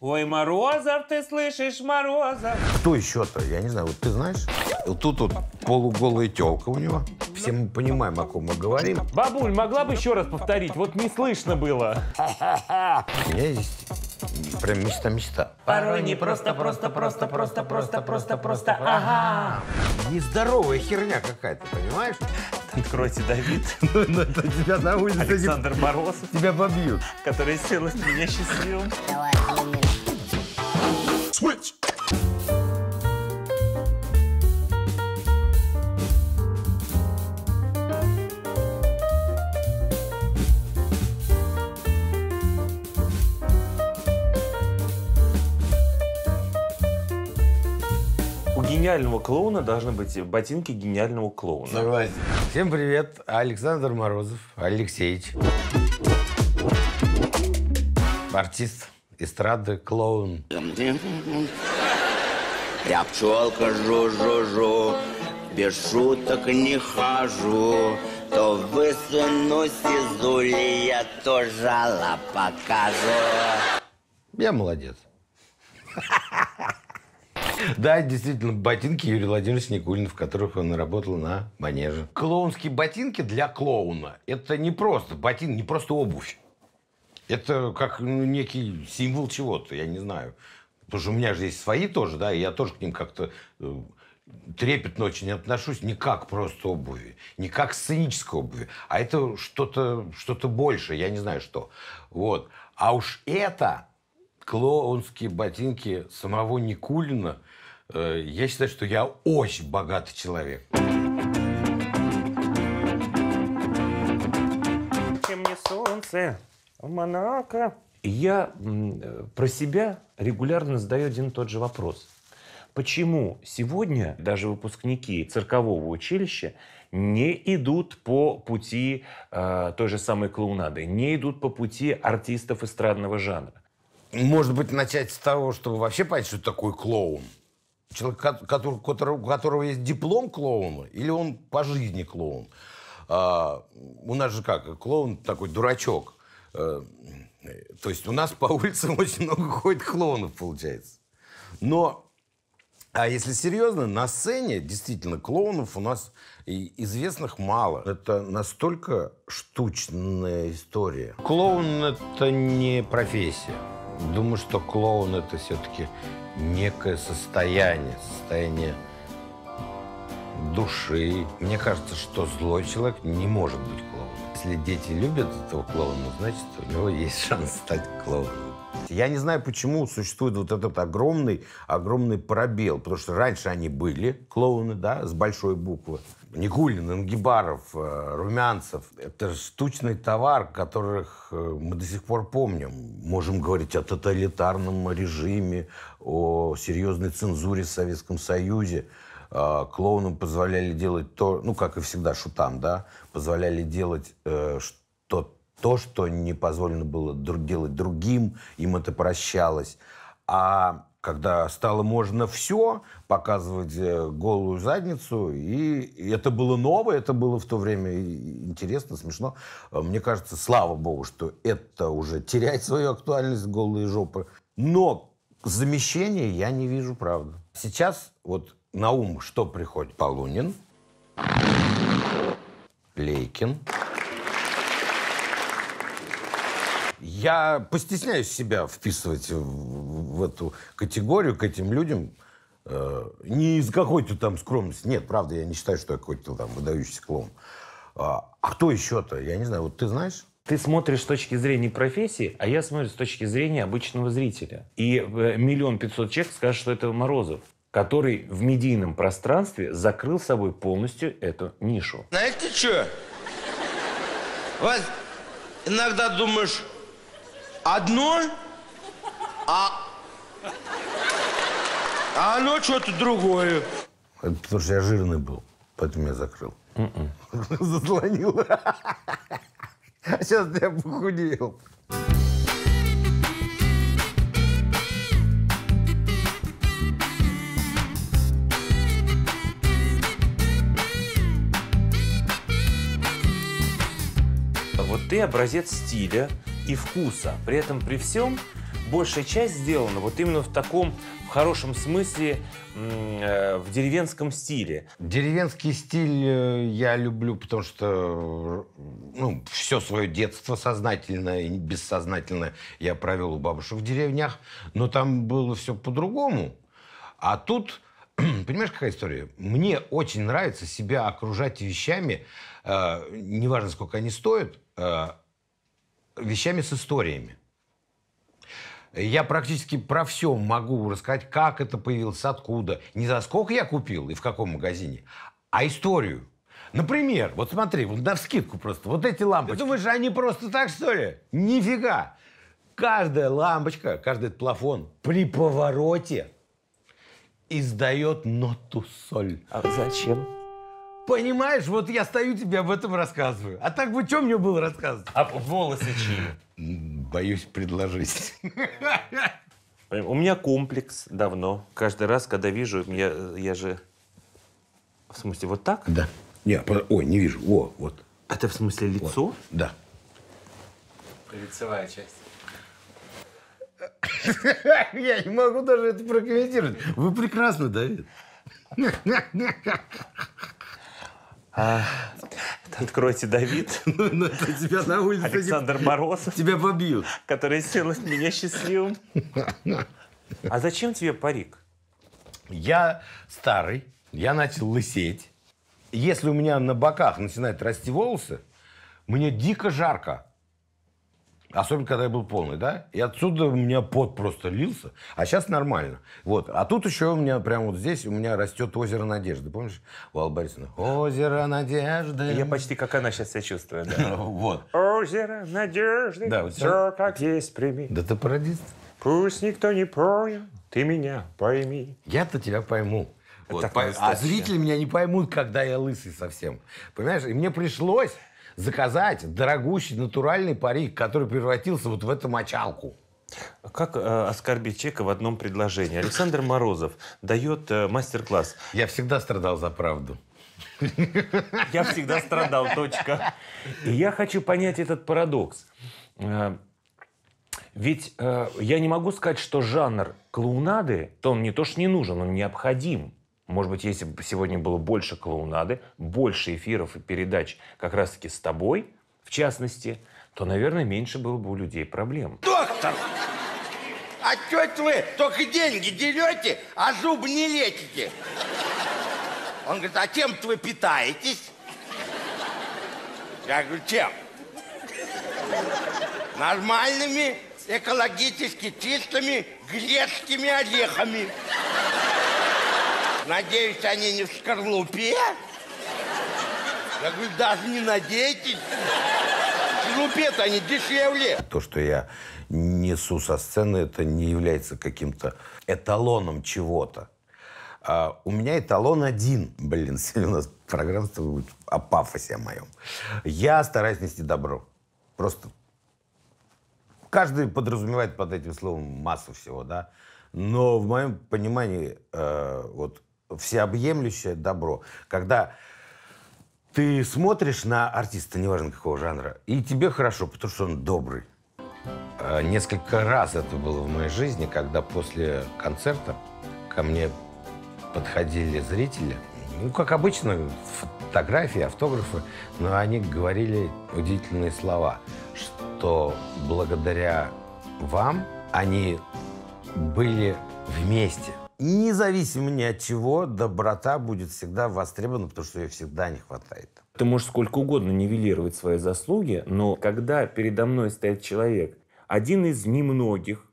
Ой, Морозов, ты слышишь, Морозов? Кто еще-то? Я не знаю, вот ты знаешь? Тут вот полуголая телка у него. Все мы понимаем, о ком мы говорим. Бабуль, могла бы еще раз повторить? Вот не слышно было. У меня есть прям места места. Порой не просто, просто, просто, просто, просто, просто, просто, ага. Нездоровая херня какая-то, понимаешь? Откройте, Давид. Ну, ну, это тебя на улице... Александр Мороз. Тебя побьют. Который сделает меня счастливым. Давай. гениального клоуна должны быть ботинки гениального клоуна. Согласен. Всем привет, Александр Морозов, Алексеевич. Артист эстрады, клоун. Я пчелка жу-жу-жу, без шуток не хожу. То высунусь из улья, то жало покажу. Я молодец. Да, действительно, ботинки Юрий Владимирович Никулин, в которых он работал на манеже. Клоунские ботинки для клоуна – это не просто ботин, не просто обувь. Это как ну, некий символ чего-то, я не знаю. Потому что у меня же есть свои тоже, да, и я тоже к ним как-то э, трепетно очень отношусь, не как просто обуви, не как сценической обуви, а это что-то что то больше, я не знаю что. Вот. А уж это клоунские ботинки самого Никулина – Э, я считаю, что я очень богатый человек. Чем не солнце в Монако. Я э, про себя регулярно задаю один и тот же вопрос. Почему сегодня даже выпускники циркового училища не идут по пути э, той же самой клоунады, не идут по пути артистов эстрадного жанра? Может быть, начать с того, чтобы вообще понять, что такое клоун. Человек, который, у которого, которого есть диплом клоуна, или он по жизни клоун? А, у нас же как, клоун такой дурачок. А, то есть у нас по улицам очень много ходит клоунов, получается. Но, а если серьезно, на сцене действительно клоунов у нас и известных мало. Это настолько штучная история. Клоун — это не профессия. Думаю, что клоун — это все-таки некое состояние, состояние души. Мне кажется, что злой человек не может быть клоуном. Если дети любят этого клоуна, значит, у него есть шанс стать клоуном. Я не знаю, почему существует вот этот огромный, огромный пробел, потому что раньше они были клоуны, да, с большой буквы. Никулин, Ингибаров, э, Румянцев. Это штучный товар, которых э, мы до сих пор помним. Можем говорить о тоталитарном режиме, о серьезной цензуре в Советском Союзе. Э, клоунам позволяли делать то, ну, как и всегда, шутам, да, позволяли делать что, то, что не позволено было делать другим, им это прощалось. А когда стало можно все, показывать э, голую задницу. И это было ново, это было в то время интересно, смешно. Э, мне кажется, слава богу, что это уже теряет свою актуальность, голые жопы. Но замещения я не вижу, правда. Сейчас вот на ум что приходит? Полунин, Лейкин. Я постесняюсь себя вписывать в, в эту категорию, к этим людям, э, не из какой-то там скромности. Нет, правда, я не считаю, что я какой-то там выдающийся клоун. А, а кто еще-то? Я не знаю, вот ты знаешь? Ты смотришь с точки зрения профессии, а я смотрю с точки зрения обычного зрителя. И э, миллион пятьсот человек скажет, что это Морозов который в медийном пространстве закрыл собой полностью эту нишу. Знаете что? Вась, иногда думаешь одно, а а оно ну, что-то другое. Это потому что я жирный был, поэтому я закрыл. Mm Заслонил. А сейчас я похудел. Вот ты образец стиля и вкуса. При этом при всем большая часть сделана вот именно в таком, в хорошем смысле, э, в деревенском стиле. Деревенский стиль э, я люблю, потому что э, ну, все свое детство сознательно и бессознательно я провел у бабушек в деревнях, но там было все по-другому. А тут, понимаешь, какая история? Мне очень нравится себя окружать вещами, неважно, сколько они стоят, вещами с историями. Я практически про все могу рассказать, как это появилось, откуда. Не за сколько я купил и в каком магазине, а историю. Например, вот смотри, вот на вскидку просто, вот эти лампочки. Ты думаешь, они просто так, что ли? Нифига! Каждая лампочка, каждый плафон при повороте издает ноту соль. А зачем? Понимаешь, вот я стою тебе об этом рассказываю. А так бы что мне было рассказывать? А волосы чьи? Боюсь предложить. У меня комплекс давно. Каждый раз, когда вижу, я, я же... В смысле, вот так? Да. Не, под... ой, не вижу. О, вот. Это в смысле лицо? Вот. Да. Лицевая часть. Я не могу даже это прокомментировать. Вы прекрасно, Давид. А, откройте Давид. Ну, ну, тебя на улице Александр Морозов. Тебя побьют. Который сделал меня счастливым. А зачем тебе парик? Я старый, я начал лысеть. Если у меня на боках начинают расти волосы, мне дико жарко. Особенно, когда я был полный, да? И отсюда у меня пот просто лился. А сейчас нормально. Вот. А тут еще у меня прямо вот здесь у меня растет озеро надежды. Помнишь, у Алла Борисовна? Озеро надежды. Я почти как она сейчас себя чувствую. Да. вот. Озеро надежды. Да, вот все как есть прими. Да ты парадист. Пусть никто не понял, ты меня пойми. Я-то тебя пойму. Вот, по... А зрители меня не поймут, когда я лысый совсем. Понимаешь? И мне пришлось заказать дорогущий натуральный парик, который превратился вот в эту мочалку. Как э, оскорбить человека в одном предложении? Александр Морозов дает э, мастер-класс. Я всегда страдал за правду. Я всегда страдал, точка. И я хочу понять этот парадокс. Э, ведь э, я не могу сказать, что жанр клоунады, то он не то что не нужен, он необходим. Может быть, если бы сегодня было больше клоунады, больше эфиров и передач как раз-таки с тобой, в частности, то, наверное, меньше было бы у людей проблем. Доктор! А тетя вы только деньги дерете, а зуб не лечите. Он говорит, а чем-то вы питаетесь? Я говорю, чем? Нормальными, экологически чистыми грецкими орехами. Надеюсь, они не в скорлупе? Я говорю, даже не надейтесь. В скорлупе-то они дешевле. То, что я несу со сцены, это не является каким-то эталоном чего-то. А у меня эталон один. Блин, сегодня у нас программа будет о пафосе моем. Я стараюсь нести добро. Просто каждый подразумевает под этим словом массу всего, да. Но в моем понимании э, вот всеобъемлющее добро, когда ты смотришь на артиста, неважно какого жанра, и тебе хорошо, потому что он добрый. А несколько раз это было в моей жизни, когда после концерта ко мне подходили зрители, ну, как обычно, фотографии, автографы, но они говорили удивительные слова, что благодаря вам они были вместе, независимо ни от чего, доброта будет всегда востребована, потому что ее всегда не хватает. Ты можешь сколько угодно нивелировать свои заслуги, но когда передо мной стоит человек, один из немногих,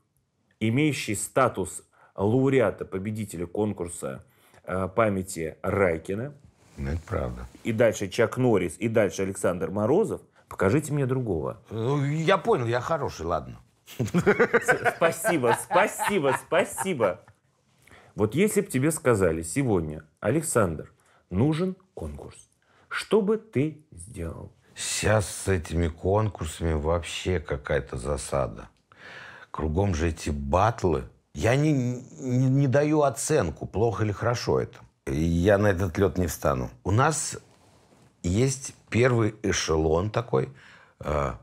имеющий статус лауреата, победителя конкурса э, памяти Райкина. Ну, это правда. И дальше Чак Норрис, и дальше Александр Морозов. Покажите мне другого. Ну, я понял, я хороший, ладно. Спасибо, спасибо, спасибо. Вот если бы тебе сказали сегодня, Александр, нужен конкурс, что бы ты сделал? Сейчас с этими конкурсами вообще какая-то засада. Кругом же эти батлы. Я не, не, не даю оценку, плохо или хорошо это. Я на этот лед не встану. У нас есть первый эшелон такой э,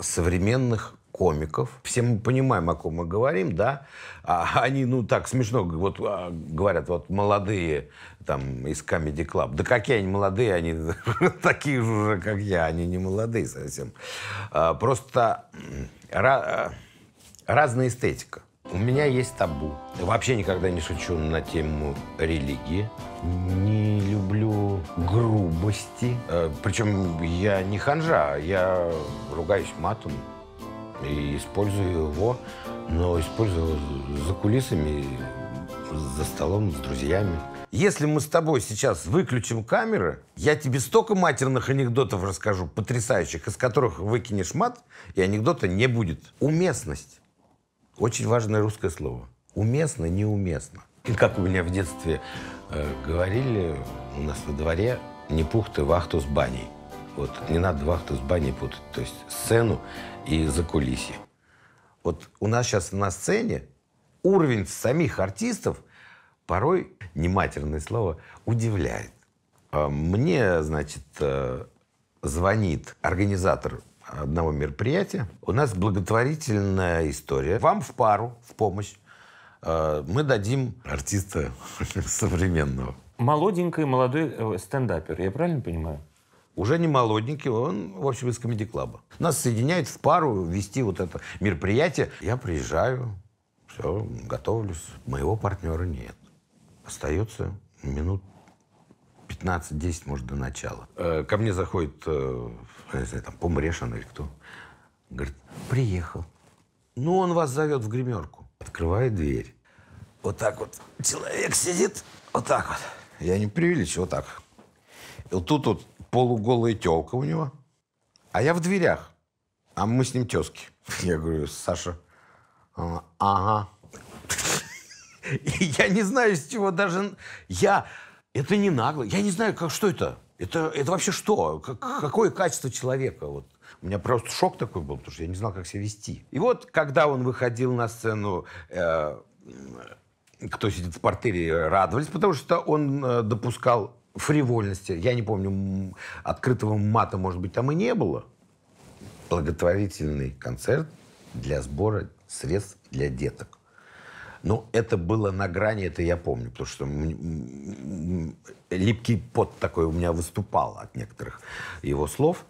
современных комиков. Все мы понимаем, о ком мы говорим, да? А они, ну, так смешно вот, а, говорят, вот молодые там из Comedy Club. Да какие они молодые, они такие же уже, как я, они не молодые совсем. А, просто а, разная эстетика. У меня есть табу. Вообще никогда не шучу на тему религии. Не люблю грубости. причем я не ханжа, я ругаюсь матом и использую его, но использую за кулисами, за столом, с друзьями. Если мы с тобой сейчас выключим камеры, я тебе столько матерных анекдотов расскажу, потрясающих, из которых выкинешь мат, и анекдота не будет. Уместность. Очень важное русское слово. Уместно, неуместно. И как у меня в детстве э, говорили у нас во дворе, не пух ты вахту с баней. Вот не надо вахту с баней путать. То есть сцену и за кулиси. Вот у нас сейчас на сцене уровень самих артистов порой, нематерное слово, удивляет. А мне, значит, э, звонит организатор одного мероприятия. У нас благотворительная история. Вам в пару, в помощь. Э, мы дадим артиста современного. Молоденький молодой э, стендапер, я правильно понимаю? уже не молоденький, он, в общем, из комедий-клаба. Нас соединяет в пару вести вот это мероприятие. Я приезжаю, все, готовлюсь. Моего партнера нет. Остается минут 15-10, может, до начала. Э, ко мне заходит, э, не знаю, там, Помрешин или кто. Говорит, приехал. Ну, он вас зовет в гримерку. Открывает дверь. Вот так вот человек сидит, вот так вот. Я не преувеличу, вот так. И вот тут вот полуголая телка у него. А я в дверях. А мы с ним тезки. Я говорю, Саша, а, ага. Я не знаю, с чего даже... Я... Это не нагло. Я не знаю, как, что это. Это, это вообще что? Как, какое качество человека? Вот. У меня просто шок такой был, потому что я не знал, как себя вести. И вот, когда он выходил на сцену, э, кто сидит в портере, радовались, потому что он э, допускал фривольности. Я не помню, открытого мата, может быть, там и не было. Благотворительный концерт для сбора средств для деток. но это было на грани, это я помню, потому что липкий пот такой у меня выступал от некоторых его слов.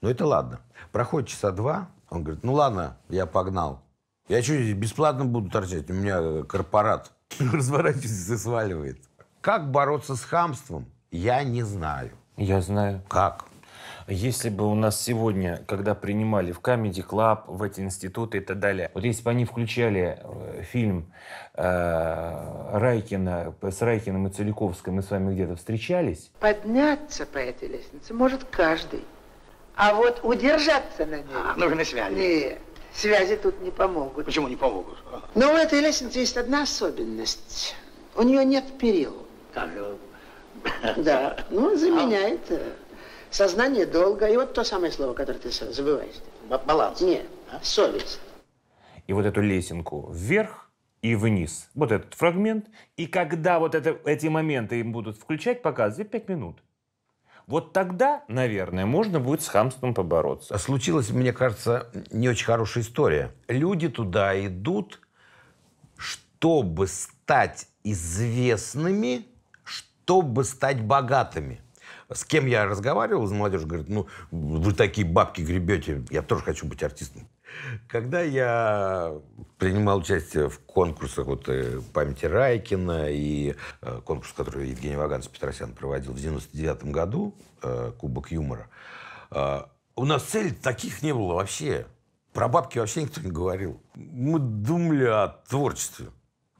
Но это ладно. Проходит часа два, он говорит, ну ладно, я погнал. Я что, бесплатно буду торчать? У меня корпорат. Разворачивается и сваливает. Как бороться с хамством? Я не знаю. Я знаю. Как? Если бы у нас сегодня, когда принимали в Comedy Club, в эти институты и так далее, вот если бы они включали э, фильм э, Райкина с Райкиным и Целиковским, мы с вами где-то встречались. Подняться по этой лестнице может каждый, а вот удержаться на ней. А, нужны связи. Нет, связи тут не помогут. Почему не помогут? Но у этой лестницы есть одна особенность. У нее нет перил. Как же э, Да, ну он заменяет э, сознание долга. И вот то самое слово, которое ты забываешь. Баланс. Нет, а? совесть. И вот эту лесенку вверх и вниз. Вот этот фрагмент. И когда вот это, эти моменты им будут включать, показывать пять минут. Вот тогда, наверное, можно будет с хамством побороться. Случилась, мне кажется, не очень хорошая история. Люди туда идут, чтобы стать известными чтобы стать богатыми. С кем я разговаривал, с молодежью, говорит, ну, вы такие бабки гребете, я тоже хочу быть артистом. Когда я принимал участие в конкурсах вот, э, памяти Райкина и э, конкурс, который Евгений Ваганс Петросян проводил в 99 году, э, Кубок юмора, э, у нас целей таких не было вообще. Про бабки вообще никто не говорил. Мы думали о творчестве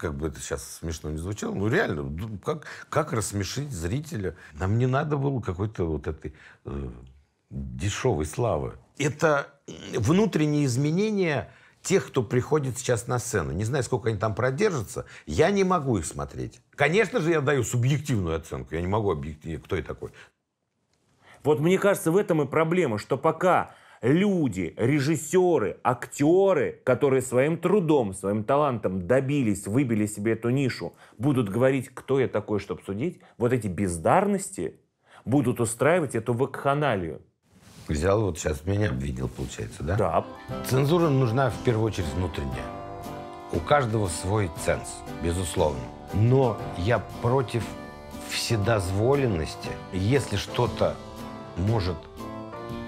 как бы это сейчас смешно не звучало, ну реально, как, как рассмешить зрителя? Нам не надо было какой-то вот этой э, дешевой славы. Это внутренние изменения тех, кто приходит сейчас на сцену. Не знаю, сколько они там продержатся, я не могу их смотреть. Конечно же, я даю субъективную оценку, я не могу объективно, кто я такой. Вот мне кажется, в этом и проблема, что пока люди, режиссеры, актеры, которые своим трудом, своим талантом добились, выбили себе эту нишу, будут говорить, кто я такой, чтобы судить, вот эти бездарности будут устраивать эту вакханалию. Взял вот сейчас меня обвинил, получается, да? Да. Цензура нужна в первую очередь внутренняя. У каждого свой ценз, безусловно. Но я против вседозволенности. Если что-то может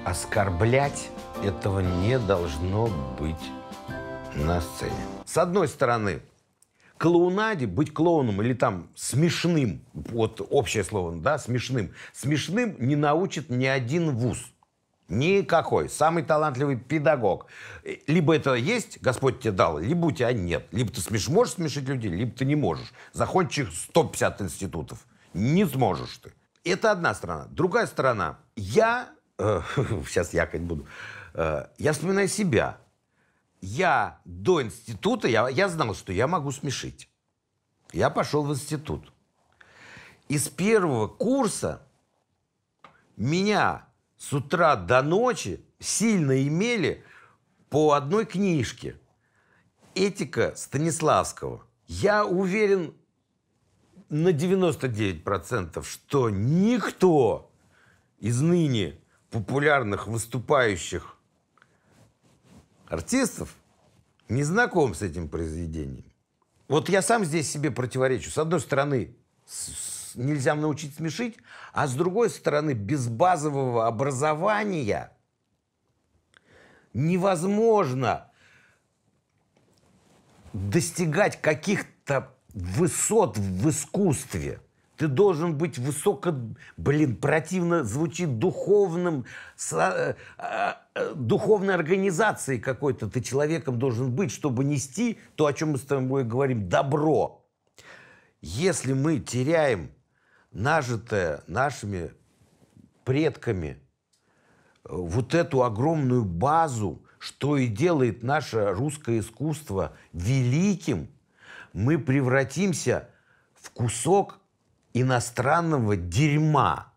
оскорблять этого не должно быть на сцене. С одной стороны, клоунаде, быть клоуном или там смешным, вот общее слово, да, смешным, смешным не научит ни один вуз. Никакой. Самый талантливый педагог. Либо это есть, Господь тебе дал, либо у тебя нет. Либо ты смешишь, можешь смешить людей, либо ты не можешь. Закончи 150 институтов. Не сможешь ты. Это одна сторона. Другая сторона. Я сейчас якать буду, э, я вспоминаю себя. Я до института, я, я знал, что я могу смешить. Я пошел в институт. Из первого курса меня с утра до ночи сильно имели по одной книжке. Этика Станиславского. Я уверен на 99%, что никто из ныне популярных выступающих артистов не знаком с этим произведением. Вот я сам здесь себе противоречу. С одной стороны, с, с, нельзя научить смешить, а с другой стороны, без базового образования невозможно достигать каких-то высот в искусстве. Ты должен быть высоко, блин, противно звучит духовным, с, э, э, э, духовной организацией какой-то. Ты человеком должен быть, чтобы нести то, о чем мы с тобой говорим, добро. Если мы теряем нажитое нашими предками э, вот эту огромную базу, что и делает наше русское искусство великим, мы превратимся в кусок иностранного дерьма.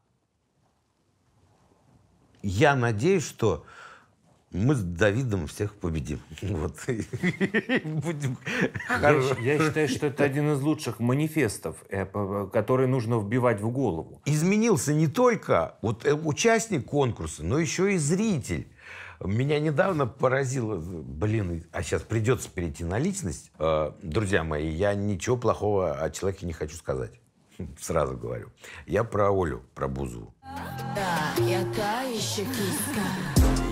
Я надеюсь, что мы с Давидом всех победим. Вот. Будем я, я считаю, что это один из лучших манифестов, э, э, который нужно вбивать в голову. Изменился не только вот э, участник конкурса, но еще и зритель. Меня недавно поразило, блин, а сейчас придется перейти на личность. Друзья мои, я ничего плохого о человеке не хочу сказать. Сразу говорю. Я про Олю, про Бузу. Да, я та еще киска.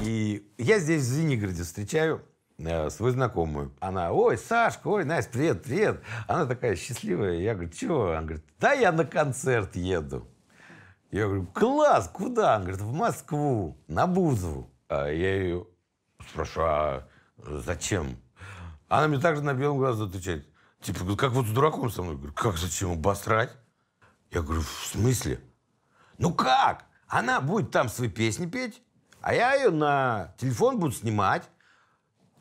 И я здесь в Звенигороде встречаю э, свою знакомую. Она, ой, Сашка, ой, Настя, привет, привет. Она такая счастливая. Я говорю, чего? Она говорит, да я на концерт еду. Я говорю, класс, куда? Она говорит, в Москву, на Бузову. А я ее спрашиваю, а зачем? Она мне также на белом глазу отвечает, типа, как вот с дураком со мной. говорю, как зачем, обосрать? Я говорю, в смысле? Ну как? Она будет там свои песни петь, а я ее на телефон буду снимать,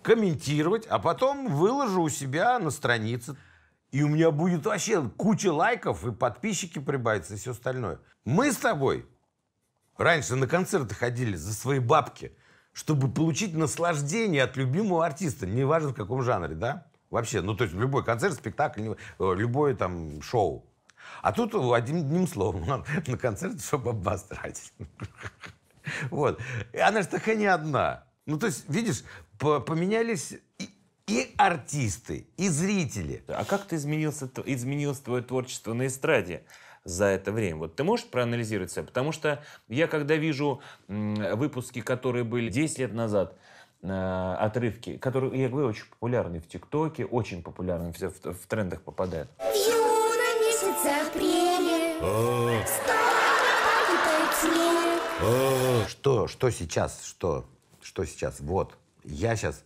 комментировать, а потом выложу у себя на странице. И у меня будет вообще куча лайков, и подписчики прибавятся, и все остальное. Мы с тобой раньше на концерты ходили за свои бабки, чтобы получить наслаждение от любимого артиста, неважно в каком жанре, да? Вообще, ну то есть любой концерт, спектакль, э, любое там шоу. А тут одним, одним словом на концерт, чтобы обосрать. Вот. И она же такая не одна. Ну, то есть, видишь, поменялись и артисты, и зрители. А как ты изменился, изменилось твое творчество на эстраде? за это время. Вот ты можешь проанализировать себя? Потому что я, когда вижу выпуски, которые были 10 лет назад, э, отрывки, которые, я говорю, очень популярны в ТикТоке, очень популярны в, в, в трендах попадают. Я запрели. А. а. Что, что сейчас, что, что сейчас? Вот, я сейчас,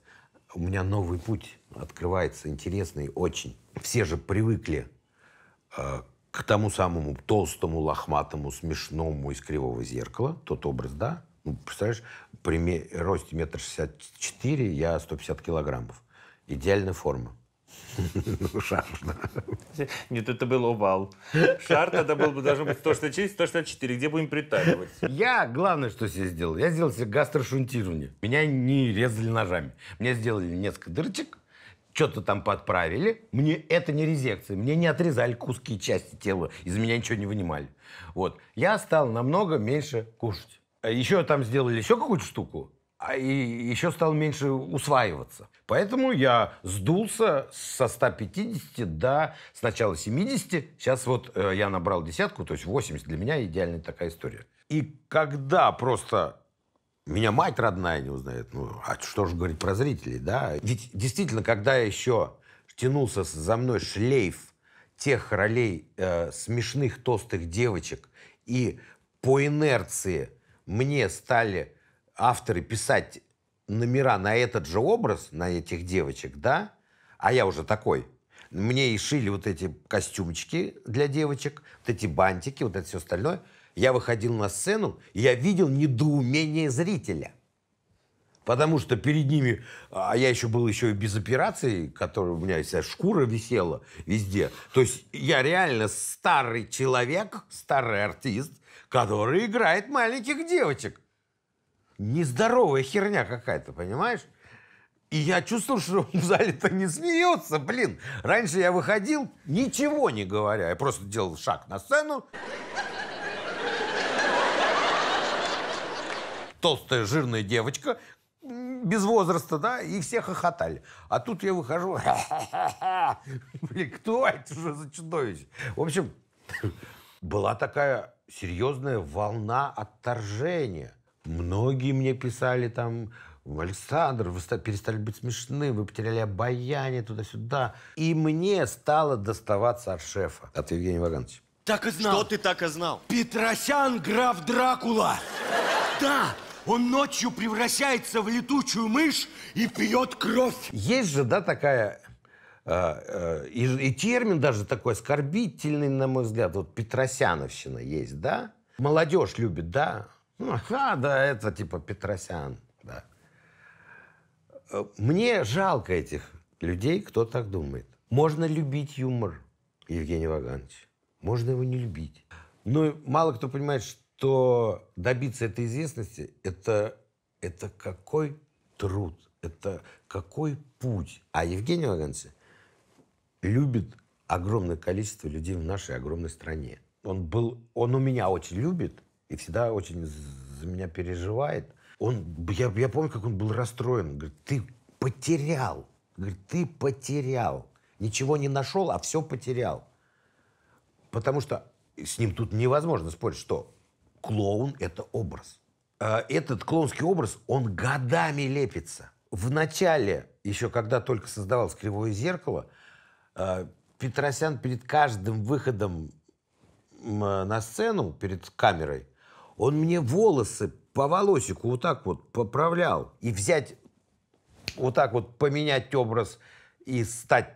у меня новый путь открывается, интересный очень. Все же привыкли э, к тому самому толстому, лохматому, смешному из кривого зеркала, тот образ, да? Ну, представляешь, при росте метр шестьдесят четыре я сто пятьдесят килограммов. Идеальная форма. Ну, шар. Нет, это был овал. Шар тогда был бы должен быть 164, 164. Где будем притаривать? Я главное, что себе сделал. Я сделал себе гастрошунтирование. Меня не резали ножами. Мне сделали несколько дырочек, что-то там подправили. Мне это не резекция. Мне не отрезали куски части тела. Из меня ничего не вынимали. Вот. Я стал намного меньше кушать. А еще там сделали еще какую-то штуку а и еще стал меньше усваиваться. Поэтому я сдулся со 150 до сначала 70, сейчас вот э, я набрал десятку, то есть 80 для меня идеальная такая история. И когда просто меня мать родная не узнает, ну, а что же говорить про зрителей, да? Ведь действительно, когда еще тянулся за мной шлейф тех ролей э, смешных толстых девочек, и по инерции мне стали авторы писать номера на этот же образ, на этих девочек, да, а я уже такой, мне и шили вот эти костюмчики для девочек, вот эти бантики, вот это все остальное. Я выходил на сцену, и я видел недоумение зрителя. Потому что перед ними, а, а я еще был еще и без операции, которая у меня вся шкура висела везде. То есть я реально старый человек, старый артист, который играет маленьких девочек нездоровая херня какая-то, понимаешь? И я чувствовал, что в зале-то не смеется, блин. Раньше я выходил, ничего не говоря. Я просто делал шаг на сцену. Толстая жирная девочка, без возраста, да, и все хохотали. А тут я выхожу, блин, кто это же за чудовище? В общем, была такая серьезная волна отторжения – Многие мне писали там, Александр, вы перестали быть смешны, вы потеряли обаяние туда-сюда. И мне стало доставаться от шефа, от Евгения Вагановича. Так и знал. Что ты так и знал? Петросян граф Дракула. Да, он ночью превращается в летучую мышь и пьет кровь. Есть же, да, такая... Э, э, и, и термин даже такой оскорбительный, на мой взгляд, вот Петросяновщина есть, да? Молодежь любит, да? Ага, ну, да, это типа Петросян, да. Э, мне жалко этих людей, кто так думает. Можно любить юмор Евгения Вагановича, можно его не любить. Но ну, мало кто понимает, что добиться этой известности – это, это какой труд, это какой путь. А Евгений Ваганович любит огромное количество людей в нашей огромной стране. Он, был, он у меня очень любит, и всегда очень за меня переживает. Он, я, я помню, как он был расстроен. Он говорит, ты потерял. Говорит, ты потерял. Ничего не нашел, а все потерял. Потому что с ним тут невозможно спорить, что клоун – это образ. А этот клоунский образ, он годами лепится. В начале, еще когда только создавалось «Кривое зеркало», а, Петросян перед каждым выходом на сцену, перед камерой – он мне волосы по волосику вот так вот поправлял. И взять, вот так вот поменять образ и стать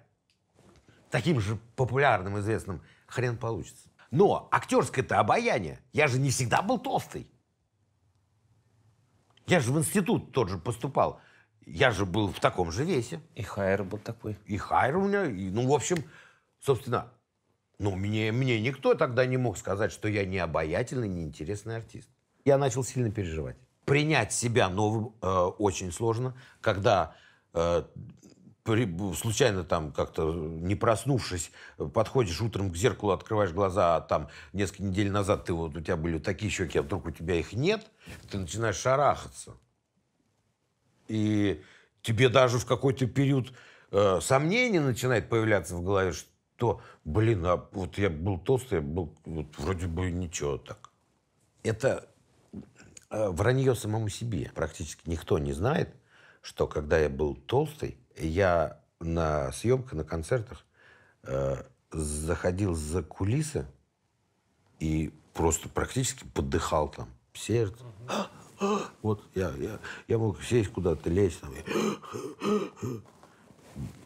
таким же популярным, известным, хрен получится. Но актерское-то обаяние. Я же не всегда был толстый. Я же в институт тот же поступал. Я же был в таком же весе. И Хайер был такой. И Хайер у меня. И, ну, в общем, собственно, ну, мне, мне никто тогда не мог сказать, что я не обаятельный, не интересный артист. Я начал сильно переживать. Принять себя новым э, очень сложно, когда э, при, случайно там как-то не проснувшись, подходишь утром к зеркалу, открываешь глаза, а там несколько недель назад ты вот у тебя были такие щеки, а вдруг у тебя их нет, ты начинаешь шарахаться. И тебе даже в какой-то период э, сомнений начинает появляться в голове, что то, блин, а вот я был толстый, я был вот вроде бы ничего так. Это э, вранье самому себе. Практически никто не знает, что когда я был толстый, я на съемках, на концертах э, заходил за кулисы и просто практически подыхал там. Сердце. Вот я, я, я мог сесть куда-то, лезть. Там,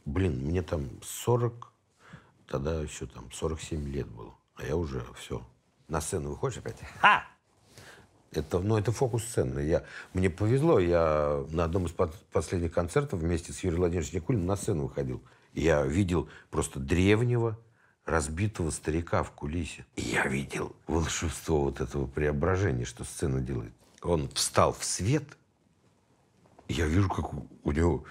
Блин, мне там 40 Тогда еще там 47 лет было. А я уже все. На сцену выходишь опять? Ха! Это, ну, это фокус сцены. Я, мне повезло, я на одном из под, последних концертов вместе с Юрием Владимировичем Никулиным на сцену выходил. я видел просто древнего, разбитого старика в кулисе. И я видел волшебство вот этого преображения, что сцена делает. Он встал в свет, и я вижу, как у, у него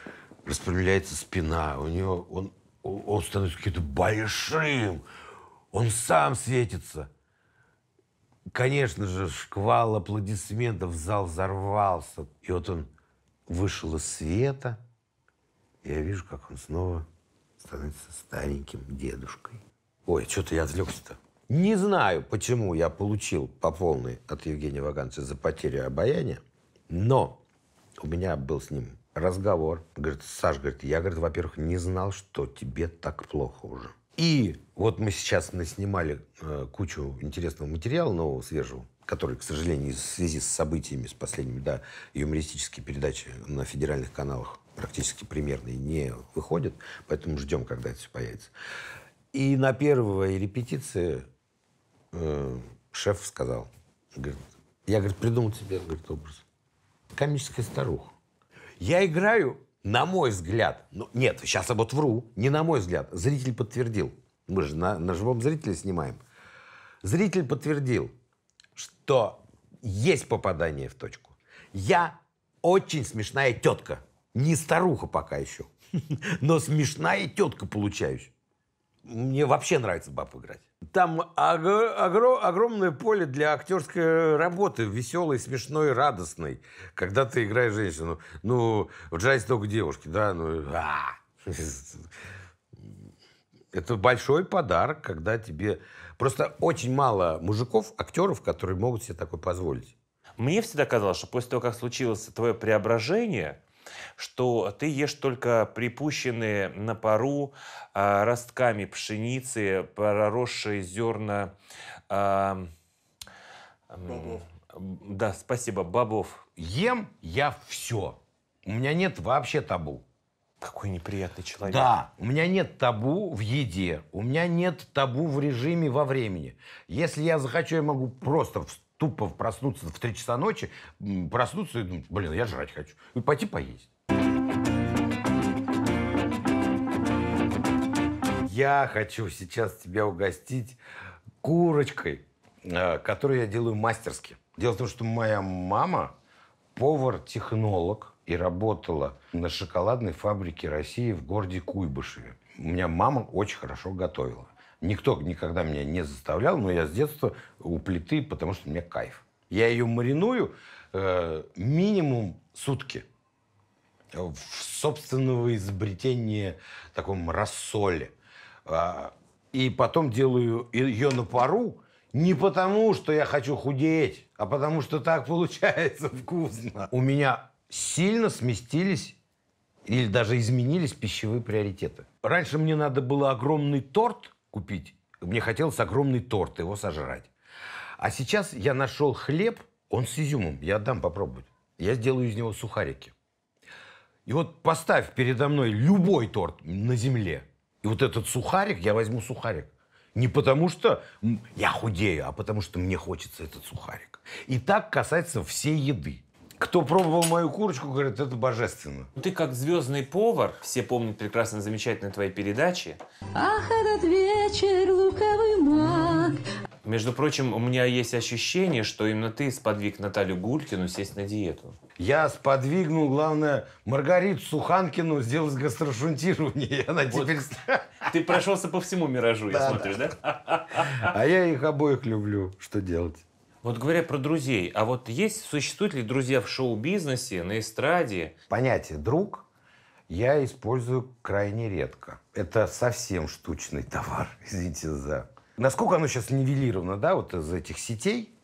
распрямляется спина, у него он он становится каким-то большим, он сам светится. Конечно же, шквал аплодисментов, зал взорвался. И вот он вышел из света, я вижу, как он снова становится стареньким дедушкой. Ой, а что-то я отвлекся-то. Не знаю, почему я получил по полной от Евгения Ваганца за потерю обаяния, но у меня был с ним разговор. Говорит, Саш, говорит, я, говорит, во-первых, не знал, что тебе так плохо уже. И вот мы сейчас наснимали э, кучу интересного материала нового, свежего, который, к сожалению, в связи с событиями, с последними, да, юмористические передачи на федеральных каналах практически примерные не выходят, поэтому ждем, когда это все появится. И на первой репетиции э, шеф сказал, говорит, я, говорит, придумал тебе, говорит, образ. Комическая старуха. Я играю, на мой взгляд, ну нет, сейчас я вот вру, не на мой взгляд, зритель подтвердил. Мы же на, на живом зрителе снимаем. Зритель подтвердил, что есть попадание в точку. Я очень смешная тетка. Не старуха пока еще, но смешная тетка получаюсь. Мне вообще нравится баб играть. Там огромное поле для актерской работы, веселой, смешной, радостной, когда ты играешь женщину. Ну, в джазе только девушки, да, ну, а -а -а. это большой подарок, когда тебе просто очень мало мужиков, актеров, которые могут себе такое позволить. Мне всегда казалось, что после того, как случилось твое преображение, что ты ешь только припущенные на пару э, ростками пшеницы, проросшие зерна... Э, э, бобов. Да, спасибо, бобов. Ем я все. У меня нет вообще табу. Какой неприятный человек. Да, у меня нет табу в еде, у меня нет табу в режиме во времени. Если я захочу, я могу просто тупо проснуться в 3 часа ночи, проснуться и думать, блин, я жрать хочу. И пойти поесть. Я хочу сейчас тебя угостить курочкой, э, которую я делаю мастерски. Дело в том, что моя мама повар-технолог и работала на шоколадной фабрике России в городе Куйбышеве. У меня мама очень хорошо готовила. Никто никогда меня не заставлял, но я с детства у плиты, потому что мне кайф. Я ее мариную э, минимум сутки в собственного изобретения таком рассоле. А, и потом делаю ее на пару не потому, что я хочу худеть, а потому что так получается вкусно. У меня сильно сместились или даже изменились пищевые приоритеты. Раньше мне надо было огромный торт, купить. Мне хотелось огромный торт, его сожрать. А сейчас я нашел хлеб, он с изюмом, я дам попробовать. Я сделаю из него сухарики. И вот поставь передо мной любой торт на земле. И вот этот сухарик, я возьму сухарик. Не потому что я худею, а потому что мне хочется этот сухарик. И так касается всей еды. Кто пробовал мою курочку, говорит, это божественно. Ты как звездный повар, все помнят прекрасно замечательные твои передачи. Ах, этот вечер, луковый маг. Между прочим, у меня есть ощущение, что именно ты сподвиг Наталью Гулькину сесть на диету. Я сподвигнул, главное, Маргариту Суханкину сделать гастрошунтирование. И она вот теперь... Ты прошелся по всему миражу, да, я смотрю, да? А я их обоих люблю. Что делать? Вот говоря про друзей, а вот есть, существуют ли друзья в шоу-бизнесе, на эстраде? Понятие «друг» я использую крайне редко. Это совсем штучный товар, извините за... Насколько оно сейчас нивелировано, да, вот из этих сетей,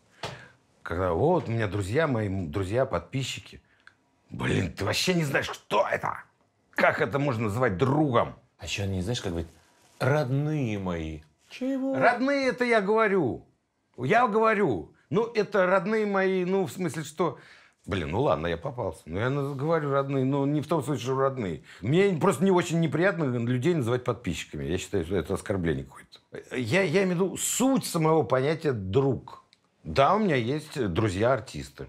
когда вот у меня друзья, мои друзья, подписчики. Блин, ты вообще не знаешь, кто это? Как это можно называть другом? А еще не знаешь, как быть? родные мои. Чего? Родные это я говорю. Я говорю, ну, это родные мои, ну, в смысле, что... Блин, ну ладно, я попался. Но ну, я говорю родные, но ну, не в том случае, что родные. Мне просто не очень неприятно людей называть подписчиками. Я считаю, что это оскорбление какое-то. Я, я имею в виду суть самого понятия «друг». Да, у меня есть друзья-артисты.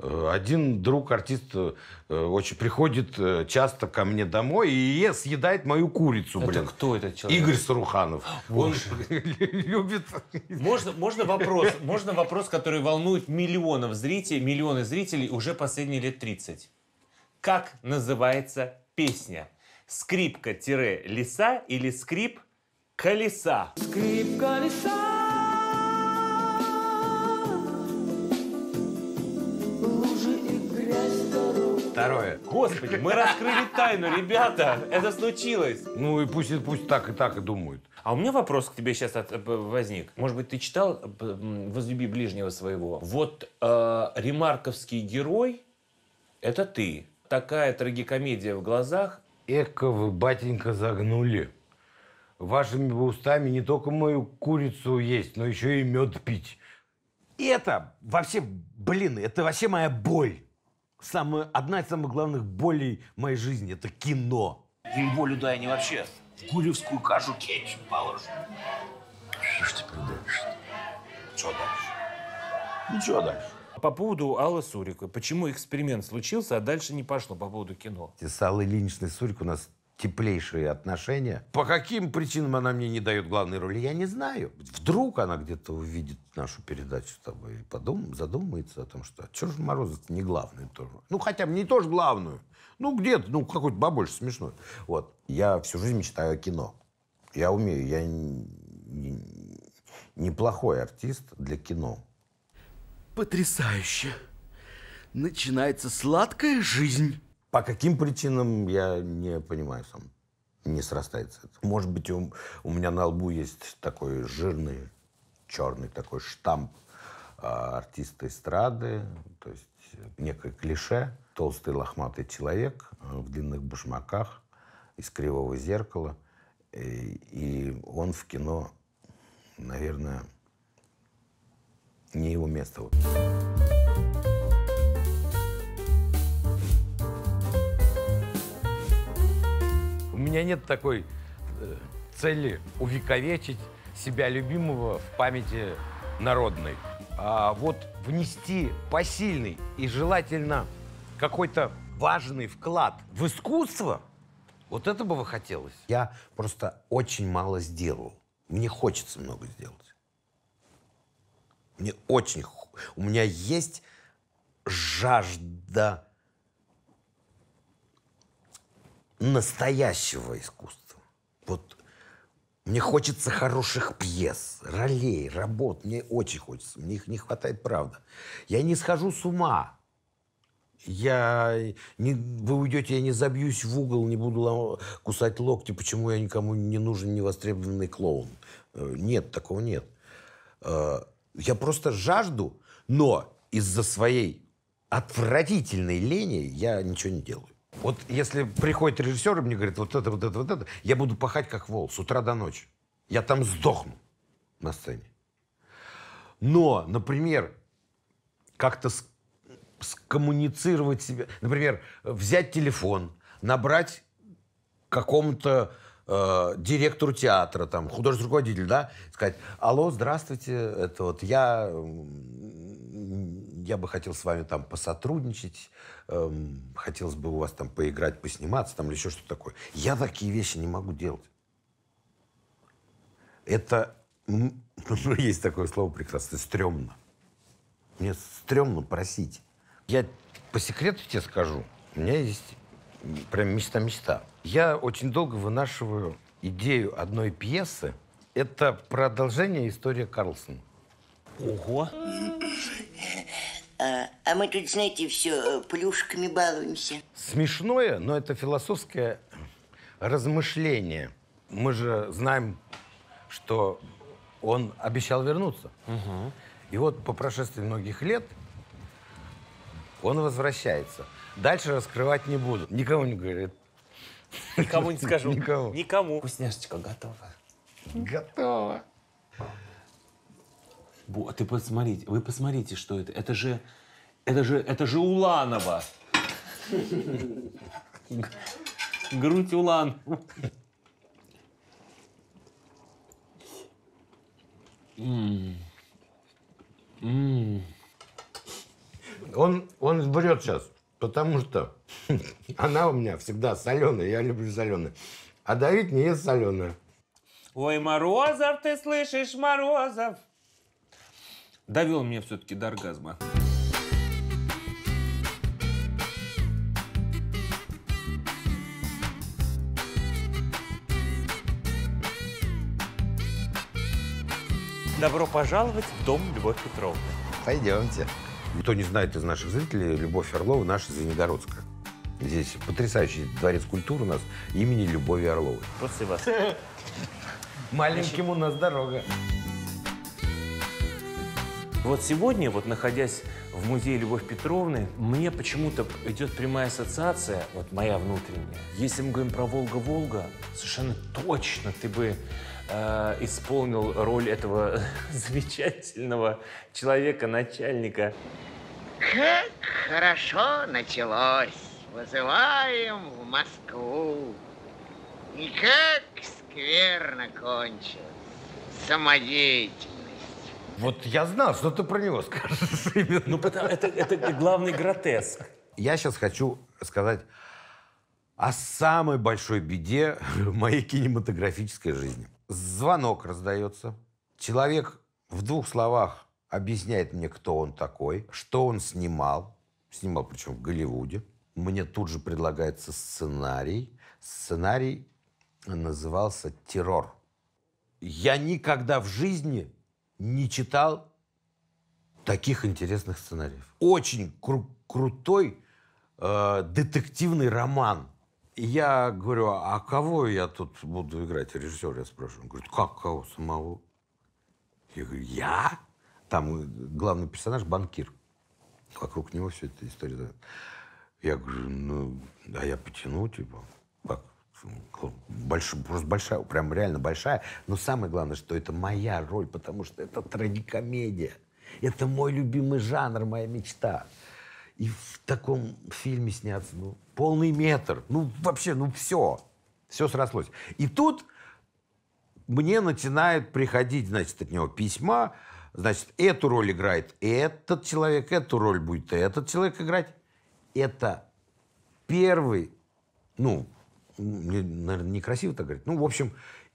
Э, один друг, артист, э, очень приходит э, часто ко мне домой и съедает мою курицу, это кто этот человек? Игорь Саруханов. Боже. Он любит... Можно, можно, вопрос, можно вопрос, который волнует миллионов зрителей, миллионы зрителей уже последние лет 30. Как называется песня? скрипка лиса или скрип колеса? Скрип колеса Второе. Господи, мы раскрыли тайну, ребята. Это случилось. Ну и пусть, пусть так и так и думают. А у меня вопрос к тебе сейчас от, э, возник. Может быть, ты читал э, «Возлюби ближнего своего»? Вот э, ремарковский герой — это ты. Такая трагикомедия в глазах. Эко вы, батенька, загнули. Вашими устами не только мою курицу есть, но еще и мед пить. И это вообще, блин, это вообще моя боль самая, одна из самых главных болей моей жизни – это кино. Им болю дай, они вообще в гулевскую кашу кетчуп положат. Что ж теперь дальше? Что дальше? Ничего дальше. По поводу Аллы Сурика. Почему эксперимент случился, а дальше не пошло по поводу кино? С Аллой Ильиничной Сурик у нас теплейшие отношения. По каким причинам она мне не дает главной роли, я не знаю. Вдруг она где-то увидит нашу передачу с тобой и подум, задумается о том, что что же Морозов не главный тоже. Ну, хотя бы не тоже главную. Ну, где-то, ну, какой-то побольше смешной. Вот. Я всю жизнь мечтаю о кино. Я умею, я неплохой артист для кино. Потрясающе. Начинается сладкая жизнь. По каким причинам, я не понимаю сам. Не срастается это. Может быть, у, у меня на лбу есть такой жирный, черный такой штамп а, артиста эстрады, то есть э, некое клише. Толстый лохматый человек э, в длинных башмаках из кривого зеркала. И, и он в кино, наверное, не его место. Вот. меня нет такой э, цели увековечить себя любимого в памяти народной. А вот внести посильный и желательно какой-то важный вклад в искусство, вот это бы вы хотелось. Я просто очень мало сделал. Мне хочется много сделать. Мне очень... У меня есть жажда настоящего искусства. Вот мне хочется хороших пьес, ролей, работ. Мне очень хочется. Мне их не хватает, правда. Я не схожу с ума. Я не, вы уйдете, я не забьюсь в угол, не буду лом, кусать локти, почему я никому не нужен невостребованный клоун. Э, нет, такого нет. Э, я просто жажду, но из-за своей отвратительной лени я ничего не делаю. Вот если приходит режиссер и мне говорит, вот это, вот это, вот это, я буду пахать как вол с утра до ночи. Я там сдохну на сцене. Но, например, как-то скоммуницировать себя, например, взять телефон, набрать какому-то э, директору театра, там, художественному руководителю, да, сказать, алло, здравствуйте, это вот я я бы хотел с вами там посотрудничать, эм, хотелось бы у вас там поиграть, посниматься, там или еще что-то такое. Я такие вещи не могу делать. Это, ну, есть такое слово прекрасное, стрёмно. Мне стрёмно просить. Я по секрету тебе скажу, у меня есть прям мечта-мечта. Я очень долго вынашиваю идею одной пьесы. Это продолжение истории Карлсона. Ого! А, а, мы тут, знаете, все э, плюшками балуемся. Смешное, но это философское размышление. Мы же знаем, что он обещал вернуться. Угу. И вот по прошествии многих лет он возвращается. Дальше раскрывать не буду. Никому не говорит. Никому не скажу. Никому. Никому. Вкусняшечка готова. Готова. Бо, а ты посмотрите, вы посмотрите, что это. Это же, это же, это же Уланова. Грудь Улан. Он, он сбрет сейчас, потому что она у меня всегда соленая, я люблю соленые, А Давид не ест соленое. Ой, Морозов, ты слышишь, Морозов, довел меня все-таки до оргазма. Добро пожаловать в дом Любовь Петровны. Пойдемте. Кто не знает из наших зрителей, Любовь Орлова наша Звенигородская. Здесь потрясающий дворец культуры у нас имени Любови Орловой. Спасибо. Маленьким у нас дорога. Вот сегодня, вот находясь в музее Любовь Петровны, мне почему-то идет прямая ассоциация, вот моя внутренняя. Если мы говорим про Волга-Волга, совершенно точно ты бы э, исполнил роль этого замечательного человека, начальника. Как хорошо началось. Вызываем в Москву. И как скверно кончилось. Самодеятельность. Вот я знал, что ты про него скажешь именно. Ну, потому, это, это главный гротеск. Я сейчас хочу сказать о самой большой беде моей кинематографической жизни. Звонок раздается. Человек в двух словах объясняет мне, кто он такой, что он снимал. Снимал, причем в Голливуде. Мне тут же предлагается сценарий. Сценарий назывался «Террор». Я никогда в жизни не читал таких интересных сценариев. Очень кру- крутой э, детективный роман. И я говорю, «А, а кого я тут буду играть? Режиссер, я спрашиваю. Он говорит, как кого? Самого? Я говорю, я? Там э, главный персонаж – банкир. Вокруг него все эта история. Я говорю, ну, а я потяну, типа больш, просто большая, прям реально большая. Но самое главное, что это моя роль, потому что это трагикомедия. Это мой любимый жанр, моя мечта. И в таком фильме сняться, ну, полный метр. Ну, вообще, ну, все. Все срослось. И тут мне начинают приходить, значит, от него письма. Значит, эту роль играет этот человек, эту роль будет этот человек играть. Это первый, ну, ну, наверное, некрасиво так говорить. Ну, в общем,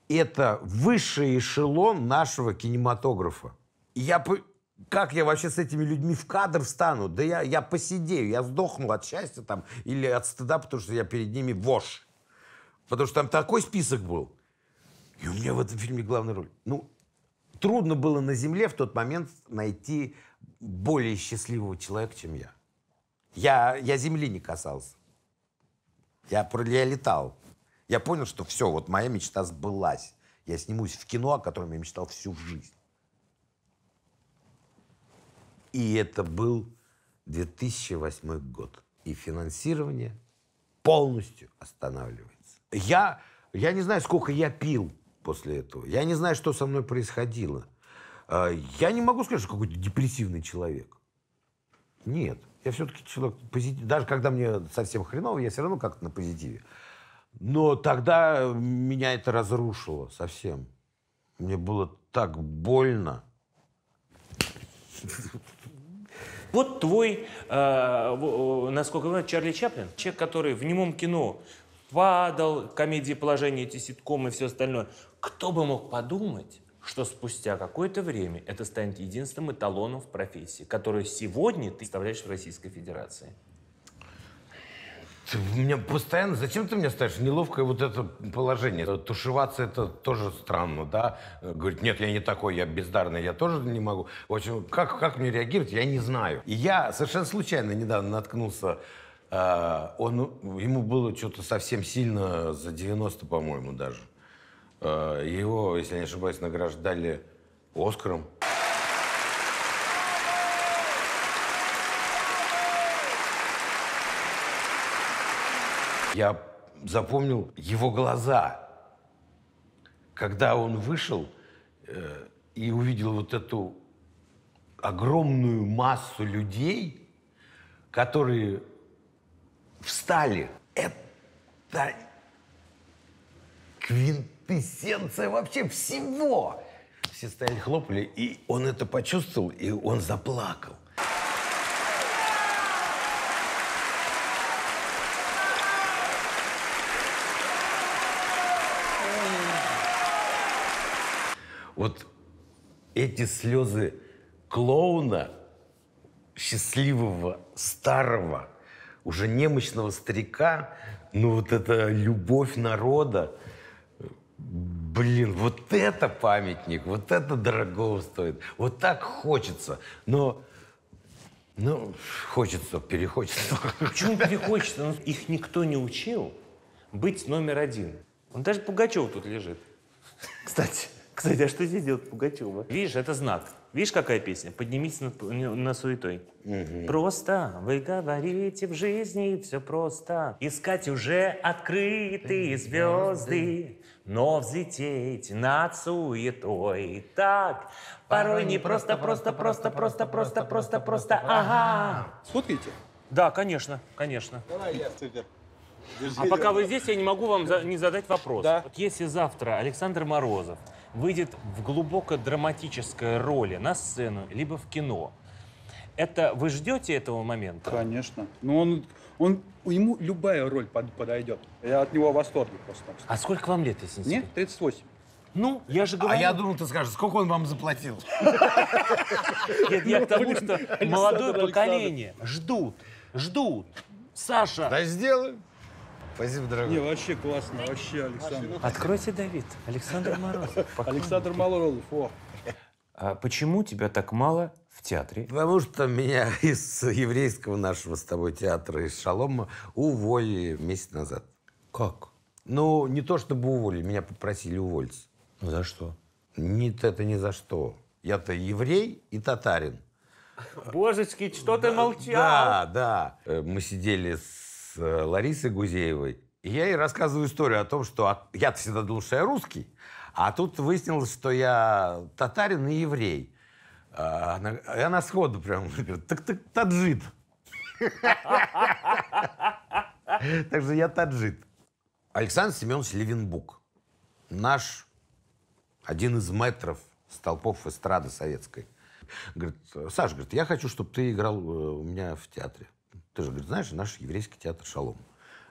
это высший эшелон нашего кинематографа. Я по... Как я вообще с этими людьми в кадр встану? Да я, я посидею, я сдохну от счастья там или от стыда, потому что я перед ними вож. Потому что там такой список был. И у меня в этом фильме главная роль. Ну, трудно было на земле в тот момент найти более счастливого человека, чем я. Я, я земли не касался. Я, я летал. Я понял, что все, вот моя мечта сбылась. Я снимусь в кино, о котором я мечтал всю жизнь. И это был 2008 год. И финансирование полностью останавливается. Я, я не знаю, сколько я пил после этого. Я не знаю, что со мной происходило. Э, я не могу сказать, что какой-то депрессивный человек. Нет. Я все-таки человек позитив. Даже когда мне совсем хреново, я все равно как-то на позитиве. Но тогда меня это разрушило совсем. Мне было так больно. Вот твой, э, насколько я знаю, Чарли Чаплин, человек, который в немом кино падал, комедии положения, эти ситкомы и все остальное. Кто бы мог подумать, что спустя какое-то время это станет единственным эталоном в профессии, которую сегодня ты представляешь в Российской Федерации? Ты меня постоянно... Зачем ты мне ставишь неловкое вот это положение? Э, тушеваться это тоже странно, да? Э, Говорит, нет, я не такой, я бездарный, я тоже не могу. В общем, как, как мне реагировать, я не знаю. И я совершенно случайно недавно наткнулся э, он, ему было что-то совсем сильно за 90, по-моему, даже. Э, его, если не ошибаюсь, награждали Оскаром. Я запомнил его глаза, когда он вышел э, и увидел вот эту огромную массу людей, которые встали. Это квинт квинтэссенция вообще всего. Все стояли, хлопали, и он это почувствовал, и он заплакал. Вот эти слезы клоуна, счастливого, старого, уже немощного старика, ну вот эта любовь народа, блин, вот это памятник, вот это дорого стоит, вот так хочется, но ну, хочется, перехочется. Почему перехочется? Ну, их никто не учил быть номер один. Он даже Пугачев тут лежит. Кстати, кстати, а что здесь делает Пугачева? Видишь, это знак. Видишь, какая песня? Поднимитесь над, на суетой. Угу. Просто вы говорите в жизни все просто. Искать уже открытые звезды, но взлететь над суетой. Так, порой не просто, просто, просто, просто, просто, просто, просто, ага. Сфоткайте? Да, конечно, конечно. Давай я, супер. Держи, а пока вы здесь, я не могу вам за, не задать вопрос. Да? Вот если завтра Александр Морозов выйдет в глубоко драматической роли на сцену, либо в кино. Это вы ждете этого момента? Конечно. Но ну, он, он, ему любая роль под, подойдет. Я от него в восторге просто. А сколько вам лет, если Нет, 38. Ну, я же говорю... А я думал, ты скажешь, сколько он вам заплатил? Нет, я к тому, что молодое поколение ждут, ждут. Саша... Да сделаем. Спасибо, дорогой. Не, вообще классно, вообще, Александр. Откройте Давид, Александр Морозов. Александр Морозов, о. А почему тебя так мало в театре? Потому что меня из еврейского нашего с тобой театра, из Шалома, уволили месяц назад. Как? Ну, не то чтобы уволили, меня попросили уволиться. За что? Нет, это ни за что. Я-то еврей и татарин. Божечки, что ты молчал? Да, да. Э, мы сидели с Э, Ларисой Гузеевой. И я ей рассказываю историю о том, что я всегда думал, что я русский, а тут выяснилось, что я татарин и еврей. А, она, и она сходу прям говорит, так ты таджит. Так что я таджит. Александр Семенович Левинбук. Наш один из метров столпов эстрады советской. Говорит, Саш, говорит, я хочу, чтобы ты играл э, у меня в театре. Ты же, говорит, знаешь, наш еврейский театр «Шалом».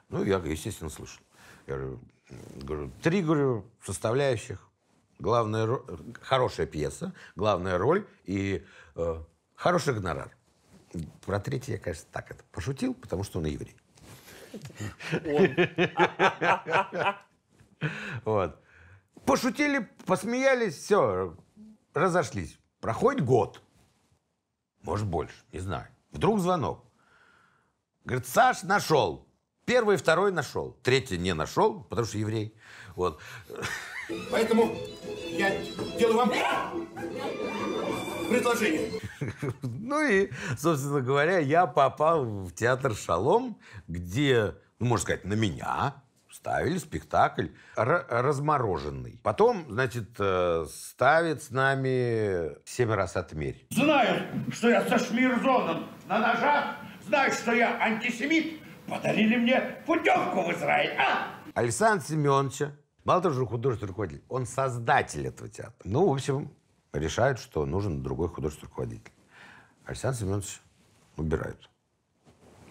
Ну, я, естественно, слышал. Я говорю, три, говорю, составляющих. Главная роль, хорошая пьеса, главная роль и э, хороший гонорар. Про третий я, конечно, так это пошутил, потому что он еврей. Вот. Пошутили, посмеялись, все, разошлись. Проходит год. Может, больше, не знаю. Вдруг звонок. Говорит, Саш нашел. Первый и второй нашел. Третий не нашел, потому что еврей. Вот. Поэтому я делаю вам предложение. Ну и, собственно говоря, я попал в театр «Шалом», где, ну, можно сказать, на меня ставили спектакль размороженный. Потом, значит, э, ставит с нами «Семь раз отмерь». Знаю, что я со Шмирзоном на ножах знают, что я антисемит, подарили мне путевку в Израиль, а? Александр Семеновича, мало того, что художественный руководитель, он создатель этого театра. Ну, в общем, решают, что нужен другой художественный руководитель. Александр Семенович убирают.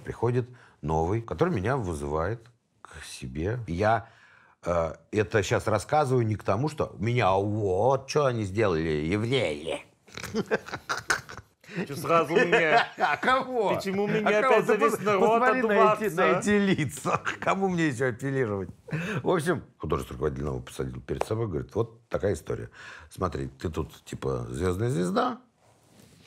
Приходит новый, который меня вызывает к себе. Я э, это сейчас рассказываю не к тому, что меня вот, что они сделали, евреи. Что сразу у меня... А кого? Почему у меня а опять кого? завис народ Посмотри на эти, на эти лица. Кому мне еще апеллировать? В общем, художественный руководитель нам посадил перед собой, говорит, вот такая история. Смотри, ты тут типа звездная звезда,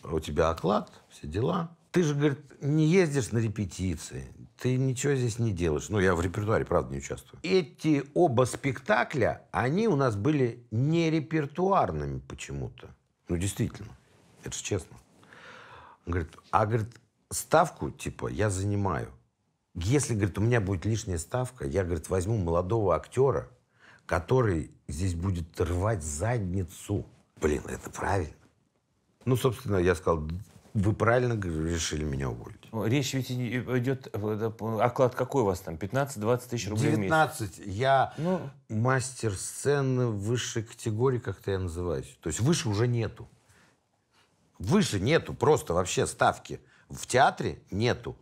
у тебя оклад, все дела. Ты же, говорит, не ездишь на репетиции, ты ничего здесь не делаешь. Ну, я в репертуаре, правда, не участвую. Эти оба спектакля, они у нас были не репертуарными почему-то. Ну, действительно, это же честно говорит, а, говорит, ставку, типа, я занимаю. Если, говорит, у меня будет лишняя ставка, я, говорит, возьму молодого актера, который здесь будет рвать задницу. Блин, это правильно. Ну, собственно, я сказал, вы правильно решили меня уволить. Ну, речь ведь идет, э, оклад какой у вас там, 15-20 тысяч рублей 19. в месяц? 19. Я ну... мастер сцены высшей категории, как-то я называюсь. То есть выше уже нету. Выше нету просто вообще ставки. В театре нету.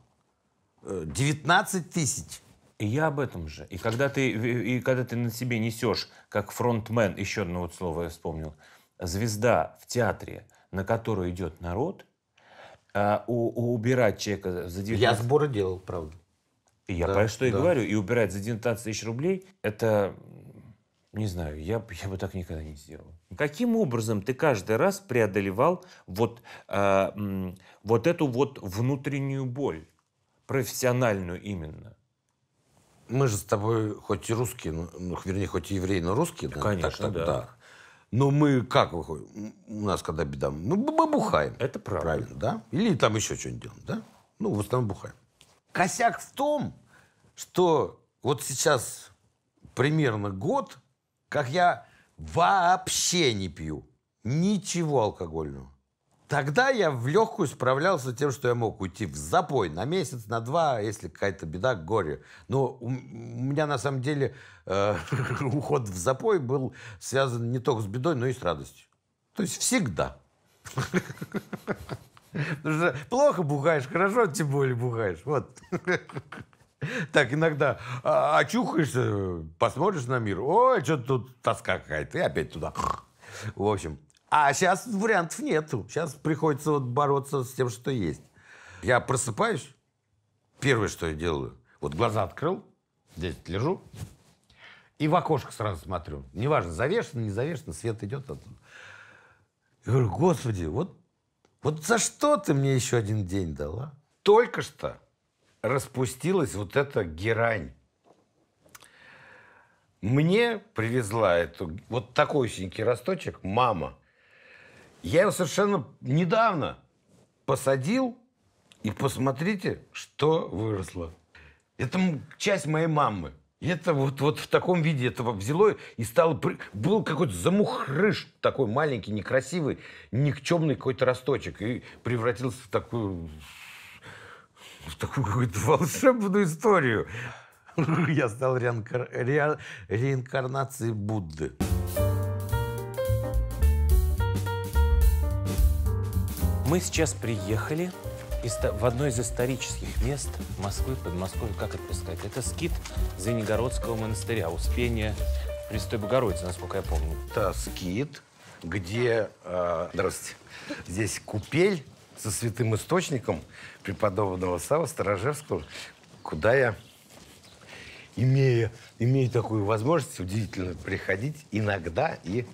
19 э, тысяч. И я об этом же. И когда ты, и когда ты на себе несешь, как фронтмен, еще одно вот слово я вспомнил, звезда в театре, на которую идет народ, а, у, у, убирать человека за 19... Я сборы делал, правда. И я да, про что да. и говорю. И убирать за 19 тысяч рублей, это не знаю, я, я бы так никогда не сделал. Каким образом ты каждый раз преодолевал вот, э, вот эту вот внутреннюю боль, профессиональную именно? Мы же с тобой хоть и русские, ну, ну вернее, хоть и евреи, но русские. Да, ну, конечно, так, так, да. да. Но мы как выходим? У нас когда беда, мы, мы бухаем. Это правда. Правильно, да? Или там еще что-нибудь делаем, да? Ну, в основном бухаем. Косяк в том, что вот сейчас примерно год – как я вообще не пью ничего алкогольного. Тогда я в легкую справлялся тем, что я мог уйти в запой на месяц, на два, если какая-то беда, горе. Но у меня на самом деле э, уход в запой был связан не только с бедой, но и с радостью. То есть всегда. Потому что плохо бухаешь, хорошо тем более бухаешь. Вот. так иногда а, очухаешься, посмотришь на мир, ой, что-то тут тоска какая-то, и опять туда. В общем, а сейчас вариантов нету. Сейчас приходится вот бороться с тем, что есть. Я просыпаюсь, первое, что я делаю, вот глаза открыл, здесь лежу, и в окошко сразу смотрю. Неважно, завешено, не завешено, свет идет оттуда. Я говорю, господи, вот, вот за что ты мне еще один день дала? Только что распустилась вот эта герань. Мне привезла эту, вот такой синенький росточек мама. Я его совершенно недавно посадил, и посмотрите, что выросло. Это часть моей мамы. И это вот, вот в таком виде этого взяло и стало... Был какой-то замухрыш такой маленький, некрасивый, никчемный какой-то росточек. И превратился в такую в такую какую-то волшебную историю. Я стал реинкар... ре... реинкарнацией Будды. Мы сейчас приехали в одно из исторических мест Москвы, Подмосковья, как это сказать? Это скит Звенигородского монастыря, Успения Престой Богородицы, насколько я помню. Это скит, где... Э, здравствуйте. Здесь купель со святым источником преподобного Сава сторожевского, куда я, имея, имея такую возможность удивительно приходить иногда и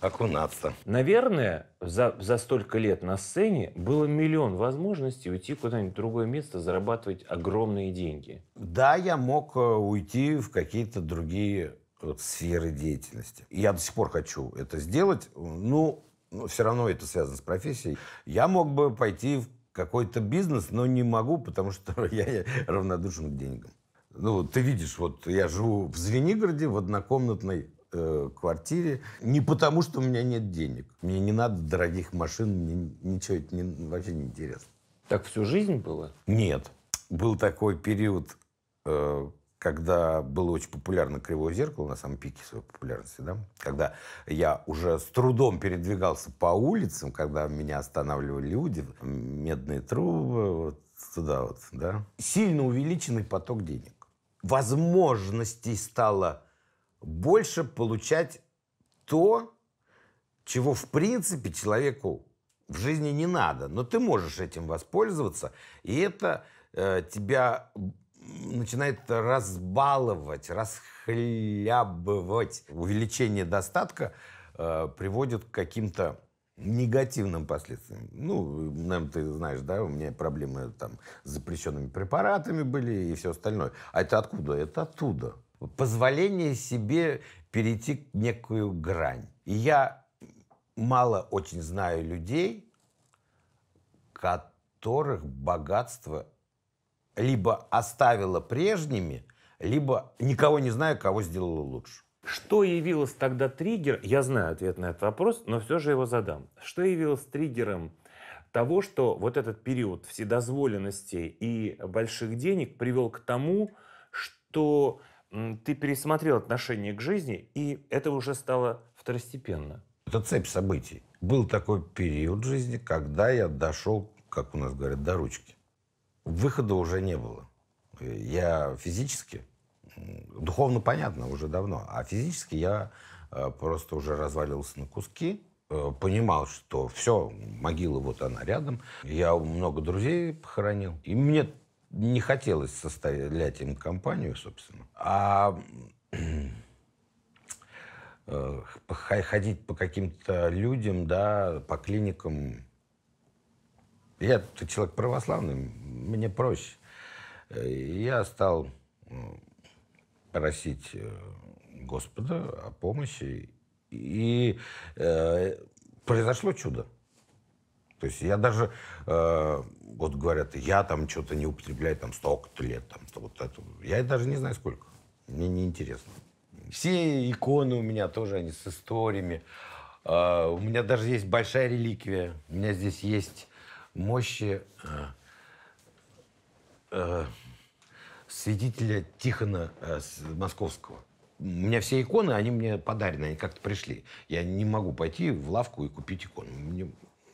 окунаться. Наверное, за, за столько лет на сцене было миллион возможностей уйти куда-нибудь в другое место, зарабатывать огромные деньги. Да, я мог э, уйти в какие-то другие вот, сферы деятельности. И я до сих пор хочу это сделать. Ну, ну, все равно это связано с профессией. Я мог бы пойти в какой-то бизнес, но не могу, потому что я равнодушен к деньгам. Ну, ты видишь, вот я живу в Звенигороде, в однокомнатной э, квартире. Не потому, что у меня нет денег. Мне не надо дорогих машин, мне ничего это не, вообще не интересно. Так всю жизнь было? Нет. Был такой период, э, когда было очень популярно «Кривое зеркало» на самом пике своей популярности, да? когда я уже с трудом передвигался по улицам, когда меня останавливали люди, медные трубы, вот туда вот, да? Сильно увеличенный поток денег. Возможностей стало больше получать то, чего в принципе человеку в жизни не надо, но ты можешь этим воспользоваться, и это э, тебя начинает разбаловать, расхлябывать. Увеличение достатка э, приводит к каким-то негативным последствиям. Ну, наверное, ты знаешь, да, у меня проблемы там с запрещенными препаратами были и все остальное. А это откуда? Это оттуда. Позволение себе перейти к некую грань. И я мало очень знаю людей, которых богатство либо оставила прежними, либо никого не зная, кого сделала лучше. Что явилось тогда триггер? Я знаю ответ на этот вопрос, но все же его задам. Что явилось триггером того, что вот этот период вседозволенности и больших денег привел к тому, что ты пересмотрел отношение к жизни, и это уже стало второстепенно. Это цепь событий. Был такой период жизни, когда я дошел, как у нас говорят, до ручки выхода уже не было. Я физически, духовно понятно уже давно, а физически я э, просто уже развалился на куски, э, понимал, что все, могила вот она рядом. Я много друзей похоронил. И мне не хотелось составлять им компанию, собственно. А э, ходить по каким-то людям, да, по клиникам, я человек православный, мне проще. Э, я стал ну, просить э, Господа о помощи. И э, произошло чудо. То есть я даже, э, вот говорят, я там что-то не употребляю там столько-то лет, там, вот это. Я даже не знаю сколько. Мне неинтересно. Все иконы у меня тоже, они с историями. Э, у меня даже есть большая реликвия. У меня здесь есть мощи э, э, святителя Тихона э, Московского. У меня все иконы, они мне подарены, они как-то пришли. Я не могу пойти в лавку и купить икону. Мне,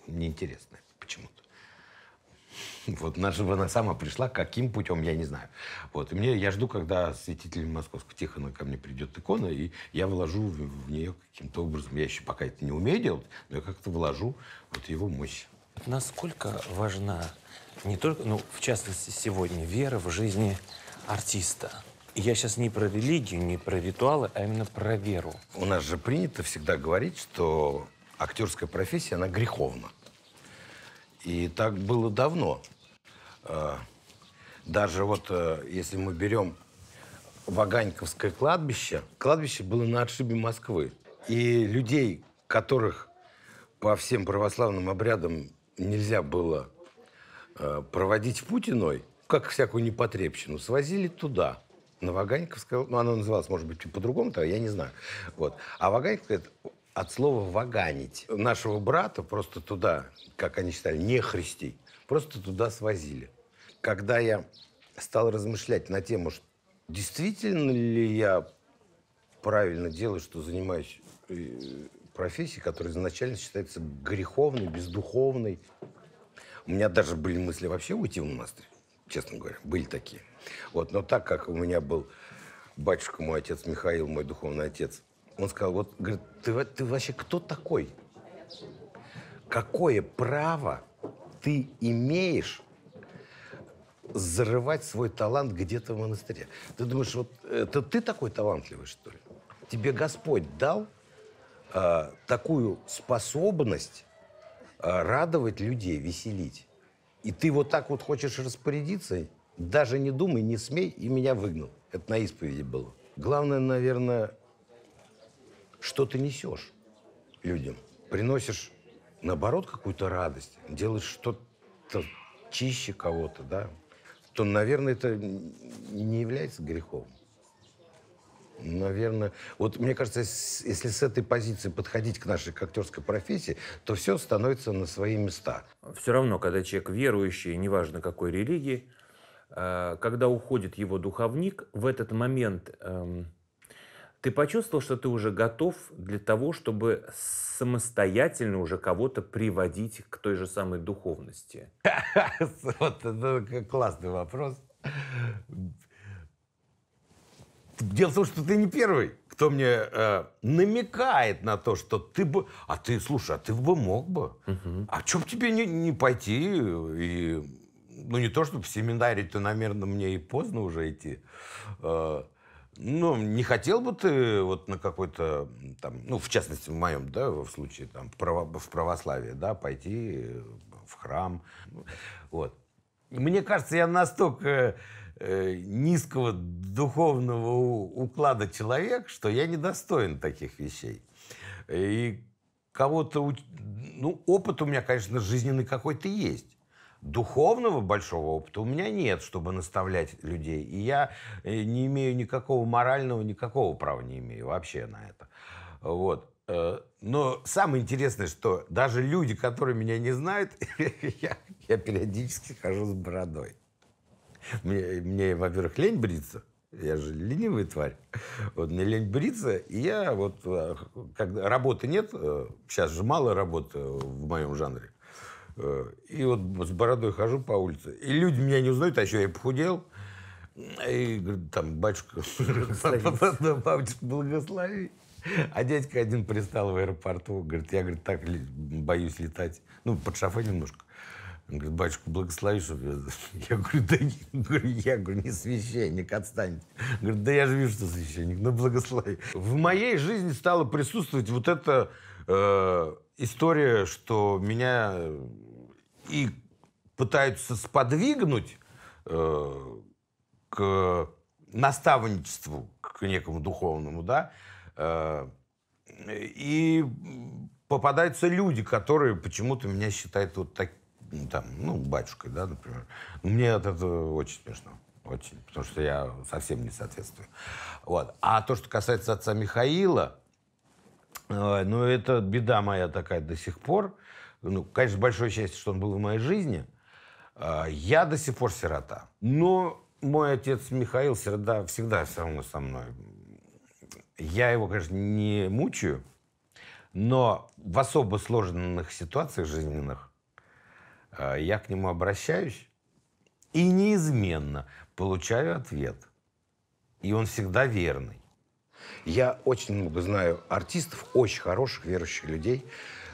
мне интересно почему-то. Вот она наша она сама пришла, каким путем, я не знаю. Вот, и мне, я жду, когда святитель Московского Тихона ко мне придет икона, и я вложу в, в нее каким-то образом. Я еще пока это не умею делать, но я как-то вложу вот его мощь. Насколько важна не только, ну, в частности, сегодня вера в жизни артиста? Я сейчас не про религию, не про ритуалы, а именно про веру. У нас же принято всегда говорить, что актерская профессия, она греховна. И так было давно. А, даже вот э, если мы берем Ваганьковское кладбище, кладбище было на отшибе Москвы. И людей, которых по всем православным обрядам нельзя было э, проводить Путиной, как всякую непотребщину, свозили туда. На Ваганьковское, ну, она называлась, может быть, по-другому-то, я не знаю. Вот. А Ваганьковская от слова «ваганить». Нашего брата просто туда, как они считали, не христей, просто туда свозили. Когда я стал размышлять на тему, что действительно ли я правильно делаю, что занимаюсь э, профессии, которая изначально считается греховной, бездуховной. У меня даже были мысли вообще уйти в монастырь, честно говоря, были такие. Вот, но так как у меня был батюшка, мой отец Михаил, мой духовный отец, он сказал, вот, говорит, ты, ты вообще кто такой? Какое право ты имеешь зарывать свой талант где-то в монастыре? Ты думаешь, вот э, это ты такой талантливый, что ли? Тебе Господь дал э, такую способность э, радовать людей, веселить. И ты вот так вот хочешь распорядиться, даже не думай, не смей, и меня выгнал. Это на исповеди было. Главное, наверное, что ты несешь людям. Приносишь, наоборот, какую-то радость, делаешь что-то чище кого-то, да, то, наверное, это не является грехом. Наверное, вот мне кажется, если с этой позиции подходить к нашей к актерской профессии, то все становится на свои места. Все равно, когда человек верующий, неважно какой религии, э, когда уходит его духовник, в этот момент эм, ты почувствовал, что ты уже готов для того, чтобы самостоятельно уже кого-то приводить к той же самой духовности? Вот это классный вопрос. Дело в том, что ты не первый, кто мне э, намекает на то, что ты бы... А ты, слушай, а ты бы мог бы. Угу. А чем тебе не, не пойти и ну не то чтобы в семинарии то наверное, мне и поздно уже идти. Э, ну, не хотел бы ты вот на какой-то там, ну, в частности, в моем, да, в случае там, в православии, да, пойти э, в храм. Вот. Мне кажется, я настолько Э, низкого духовного уклада человек, что я недостоин таких вещей. И кого-то... Ну, опыт у меня, конечно, жизненный какой-то есть. Духовного большого опыта у меня нет, чтобы наставлять людей. И я э, не имею никакого морального, никакого права не имею вообще на это. Вот. Э, но самое интересное, что даже люди, которые меня не знают, я, я периодически хожу с бородой. Мне, мне во-первых, лень бриться. Я же ленивый тварь. Вот мне лень бриться. И я вот, э, когда работы нет, э, сейчас же мало работы в моем жанре. Э, и вот с бородой хожу по улице. И люди меня не узнают, а еще я похудел. И говорю там, батюшка, бабушка благослови. А дядька один пристал в аэропорту, говорит, я, говорит, так боюсь летать. Ну, под шофе немножко. Он говорит, батюшка, благослови, чтобы я... Я говорю, да не, ну, я говорю, не священник, отстаньте. Он говорит, да я же вижу, что священник, ну благослови. В моей жизни стала присутствовать вот эта э, история, что меня э, и пытаются сподвигнуть э, к наставничеству, к некому духовному, да, э, и попадаются люди, которые почему-то меня считают вот таким ну, там, ну, батюшкой, да, например. Ну, мне от этого очень смешно. Очень, потому что я совсем не соответствую. Вот. А то, что касается отца Михаила, э, ну, это беда моя такая до сих пор. Ну, конечно, большое счастье, что он был в моей жизни. Э, я до сих пор сирота. Но мой отец Михаил сирота всегда все равно со мной. Я его, конечно, не мучаю, но в особо сложных ситуациях жизненных Э, я к нему обращаюсь и неизменно получаю ответ. И он всегда верный. Я очень много знаю артистов, очень хороших, верующих людей.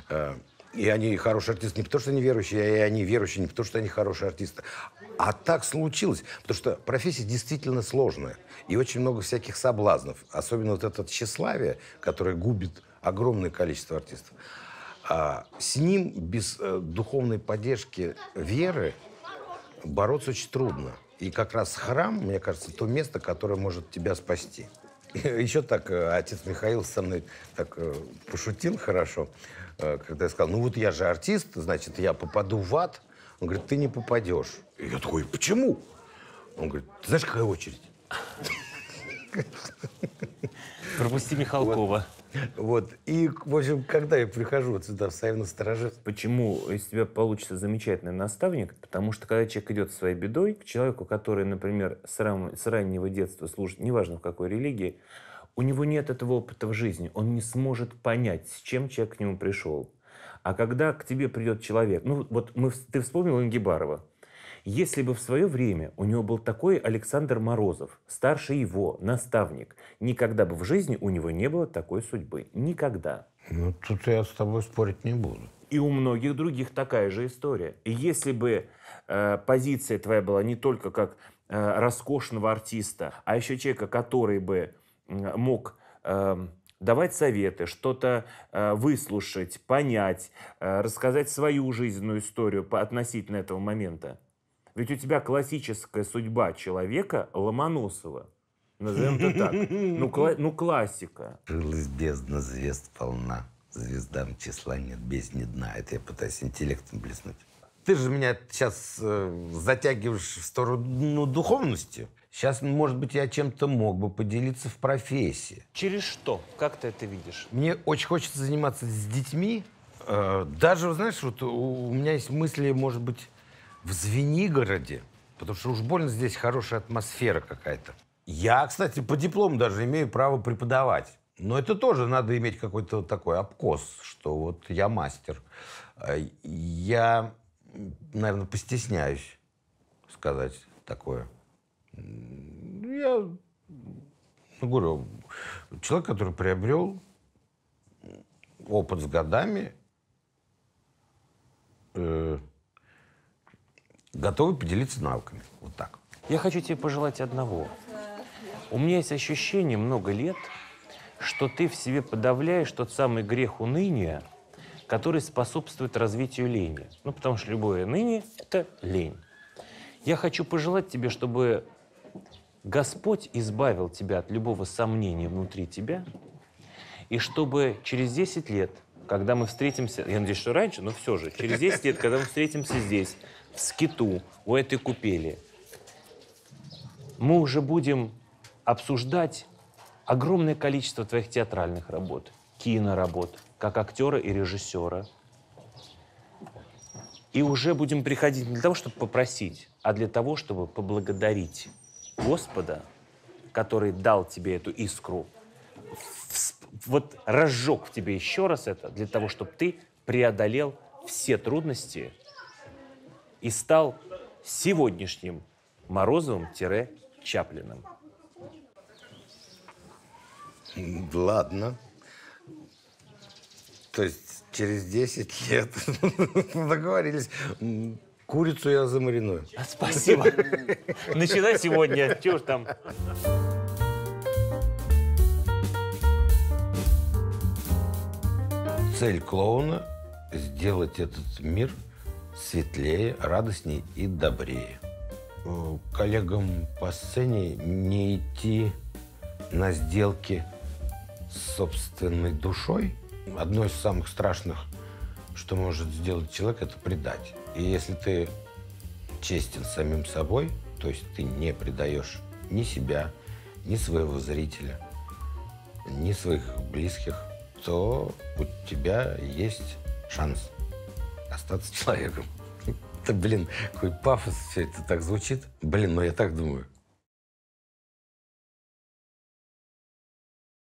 Э, и они хорошие артисты не потому, что они верующие, а и они верующие не потому, что они хорошие артисты. А так случилось, потому что профессия действительно сложная. И очень много всяких соблазнов. Особенно вот это тщеславие, которое губит огромное количество артистов. А с ним без э, духовной поддержки веры бороться очень трудно. И как раз храм, мне кажется, то место, которое может тебя спасти. Еще так э, отец Михаил со мной так э, пошутил хорошо, когда я сказал, ну вот я же артист, значит, я попаду в ад. Он говорит, ты не попадешь. И я такой, почему? Он говорит, ты знаешь, какая очередь? Пропусти Михалкова. Вот. Вот. И, в общем, когда я прихожу вот сюда, стою на стороже. Почему из тебя получится замечательный наставник? Потому что, когда человек идет своей бедой, к человеку, который, например, с, ран... с раннего детства служит, неважно в какой религии, у него нет этого опыта в жизни. Он не сможет понять, с чем человек к нему пришел. А когда к тебе придет человек... Ну, вот мы, ты вспомнил Ингибарова. Если бы в свое время у него был такой Александр Морозов, старше его, наставник, никогда бы в жизни у него не было такой судьбы. Никогда. Ну, тут я с тобой спорить не буду. И у многих других такая же история. И если бы э, позиция твоя была не только как э, роскошного артиста, а еще человека, который бы э, мог э, давать советы, что-то э, выслушать, понять, э, рассказать свою жизненную историю по, относительно этого момента, ведь у тебя классическая судьба человека Ломоносова. Назовем это так. Ну, кла- ну классика. Крылась бездна, звезд полна. Звездам числа нет, без ни дна. Это я пытаюсь интеллектом блеснуть. Ты же меня сейчас э, затягиваешь в сторону духовности. Сейчас, может быть, я чем-то мог бы поделиться в профессии. Через что? Как ты это видишь? Мне очень хочется заниматься с детьми. Э, даже, знаешь, вот у, у меня есть мысли, может быть, в Звенигороде, потому что уж больно здесь хорошая атмосфера какая-то. Я, кстати, по диплому даже имею право преподавать. Но это тоже надо иметь какой-то вот такой обкос, что вот я мастер. Э, я, наверное, постесняюсь сказать такое. Я ну, говорю, человек, который приобрел опыт с годами, э, готовы поделиться навыками. Вот так. Я хочу тебе пожелать одного. У меня есть ощущение много лет, что ты в себе подавляешь тот самый грех уныния, который способствует развитию лени. Ну, потому что любое ныне – это лень. Я хочу пожелать тебе, чтобы Господь избавил тебя от любого сомнения внутри тебя, и чтобы через 10 лет – когда мы встретимся, я надеюсь, что раньше, но все же, через 10 лет, когда мы встретимся здесь, в скиту, у этой купели, мы уже будем обсуждать огромное количество твоих театральных работ, киноработ, как актера и режиссера. И уже будем приходить не для того, чтобы попросить, а для того, чтобы поблагодарить Господа, который дал тебе эту искру в вот разжег в тебе еще раз это для того, чтобы ты преодолел все трудности и стал сегодняшним Морозовым-Чаплиным. Ладно. То есть через 10 лет договорились. Курицу я замариную. Спасибо. Начинай сегодня. Чего ж там? Цель клоуна – сделать этот мир светлее, радостнее и добрее. Э, коллегам по сцене не идти на сделки с собственной душой. Одно из самых страшных, что может сделать человек, это предать. И если ты честен самим собой, то есть ты не предаешь ни себя, ни своего зрителя, ни своих близких, то у тебя есть шанс остаться человеком. Это, блин, какой пафос все это так звучит. Блин, ну я так думаю.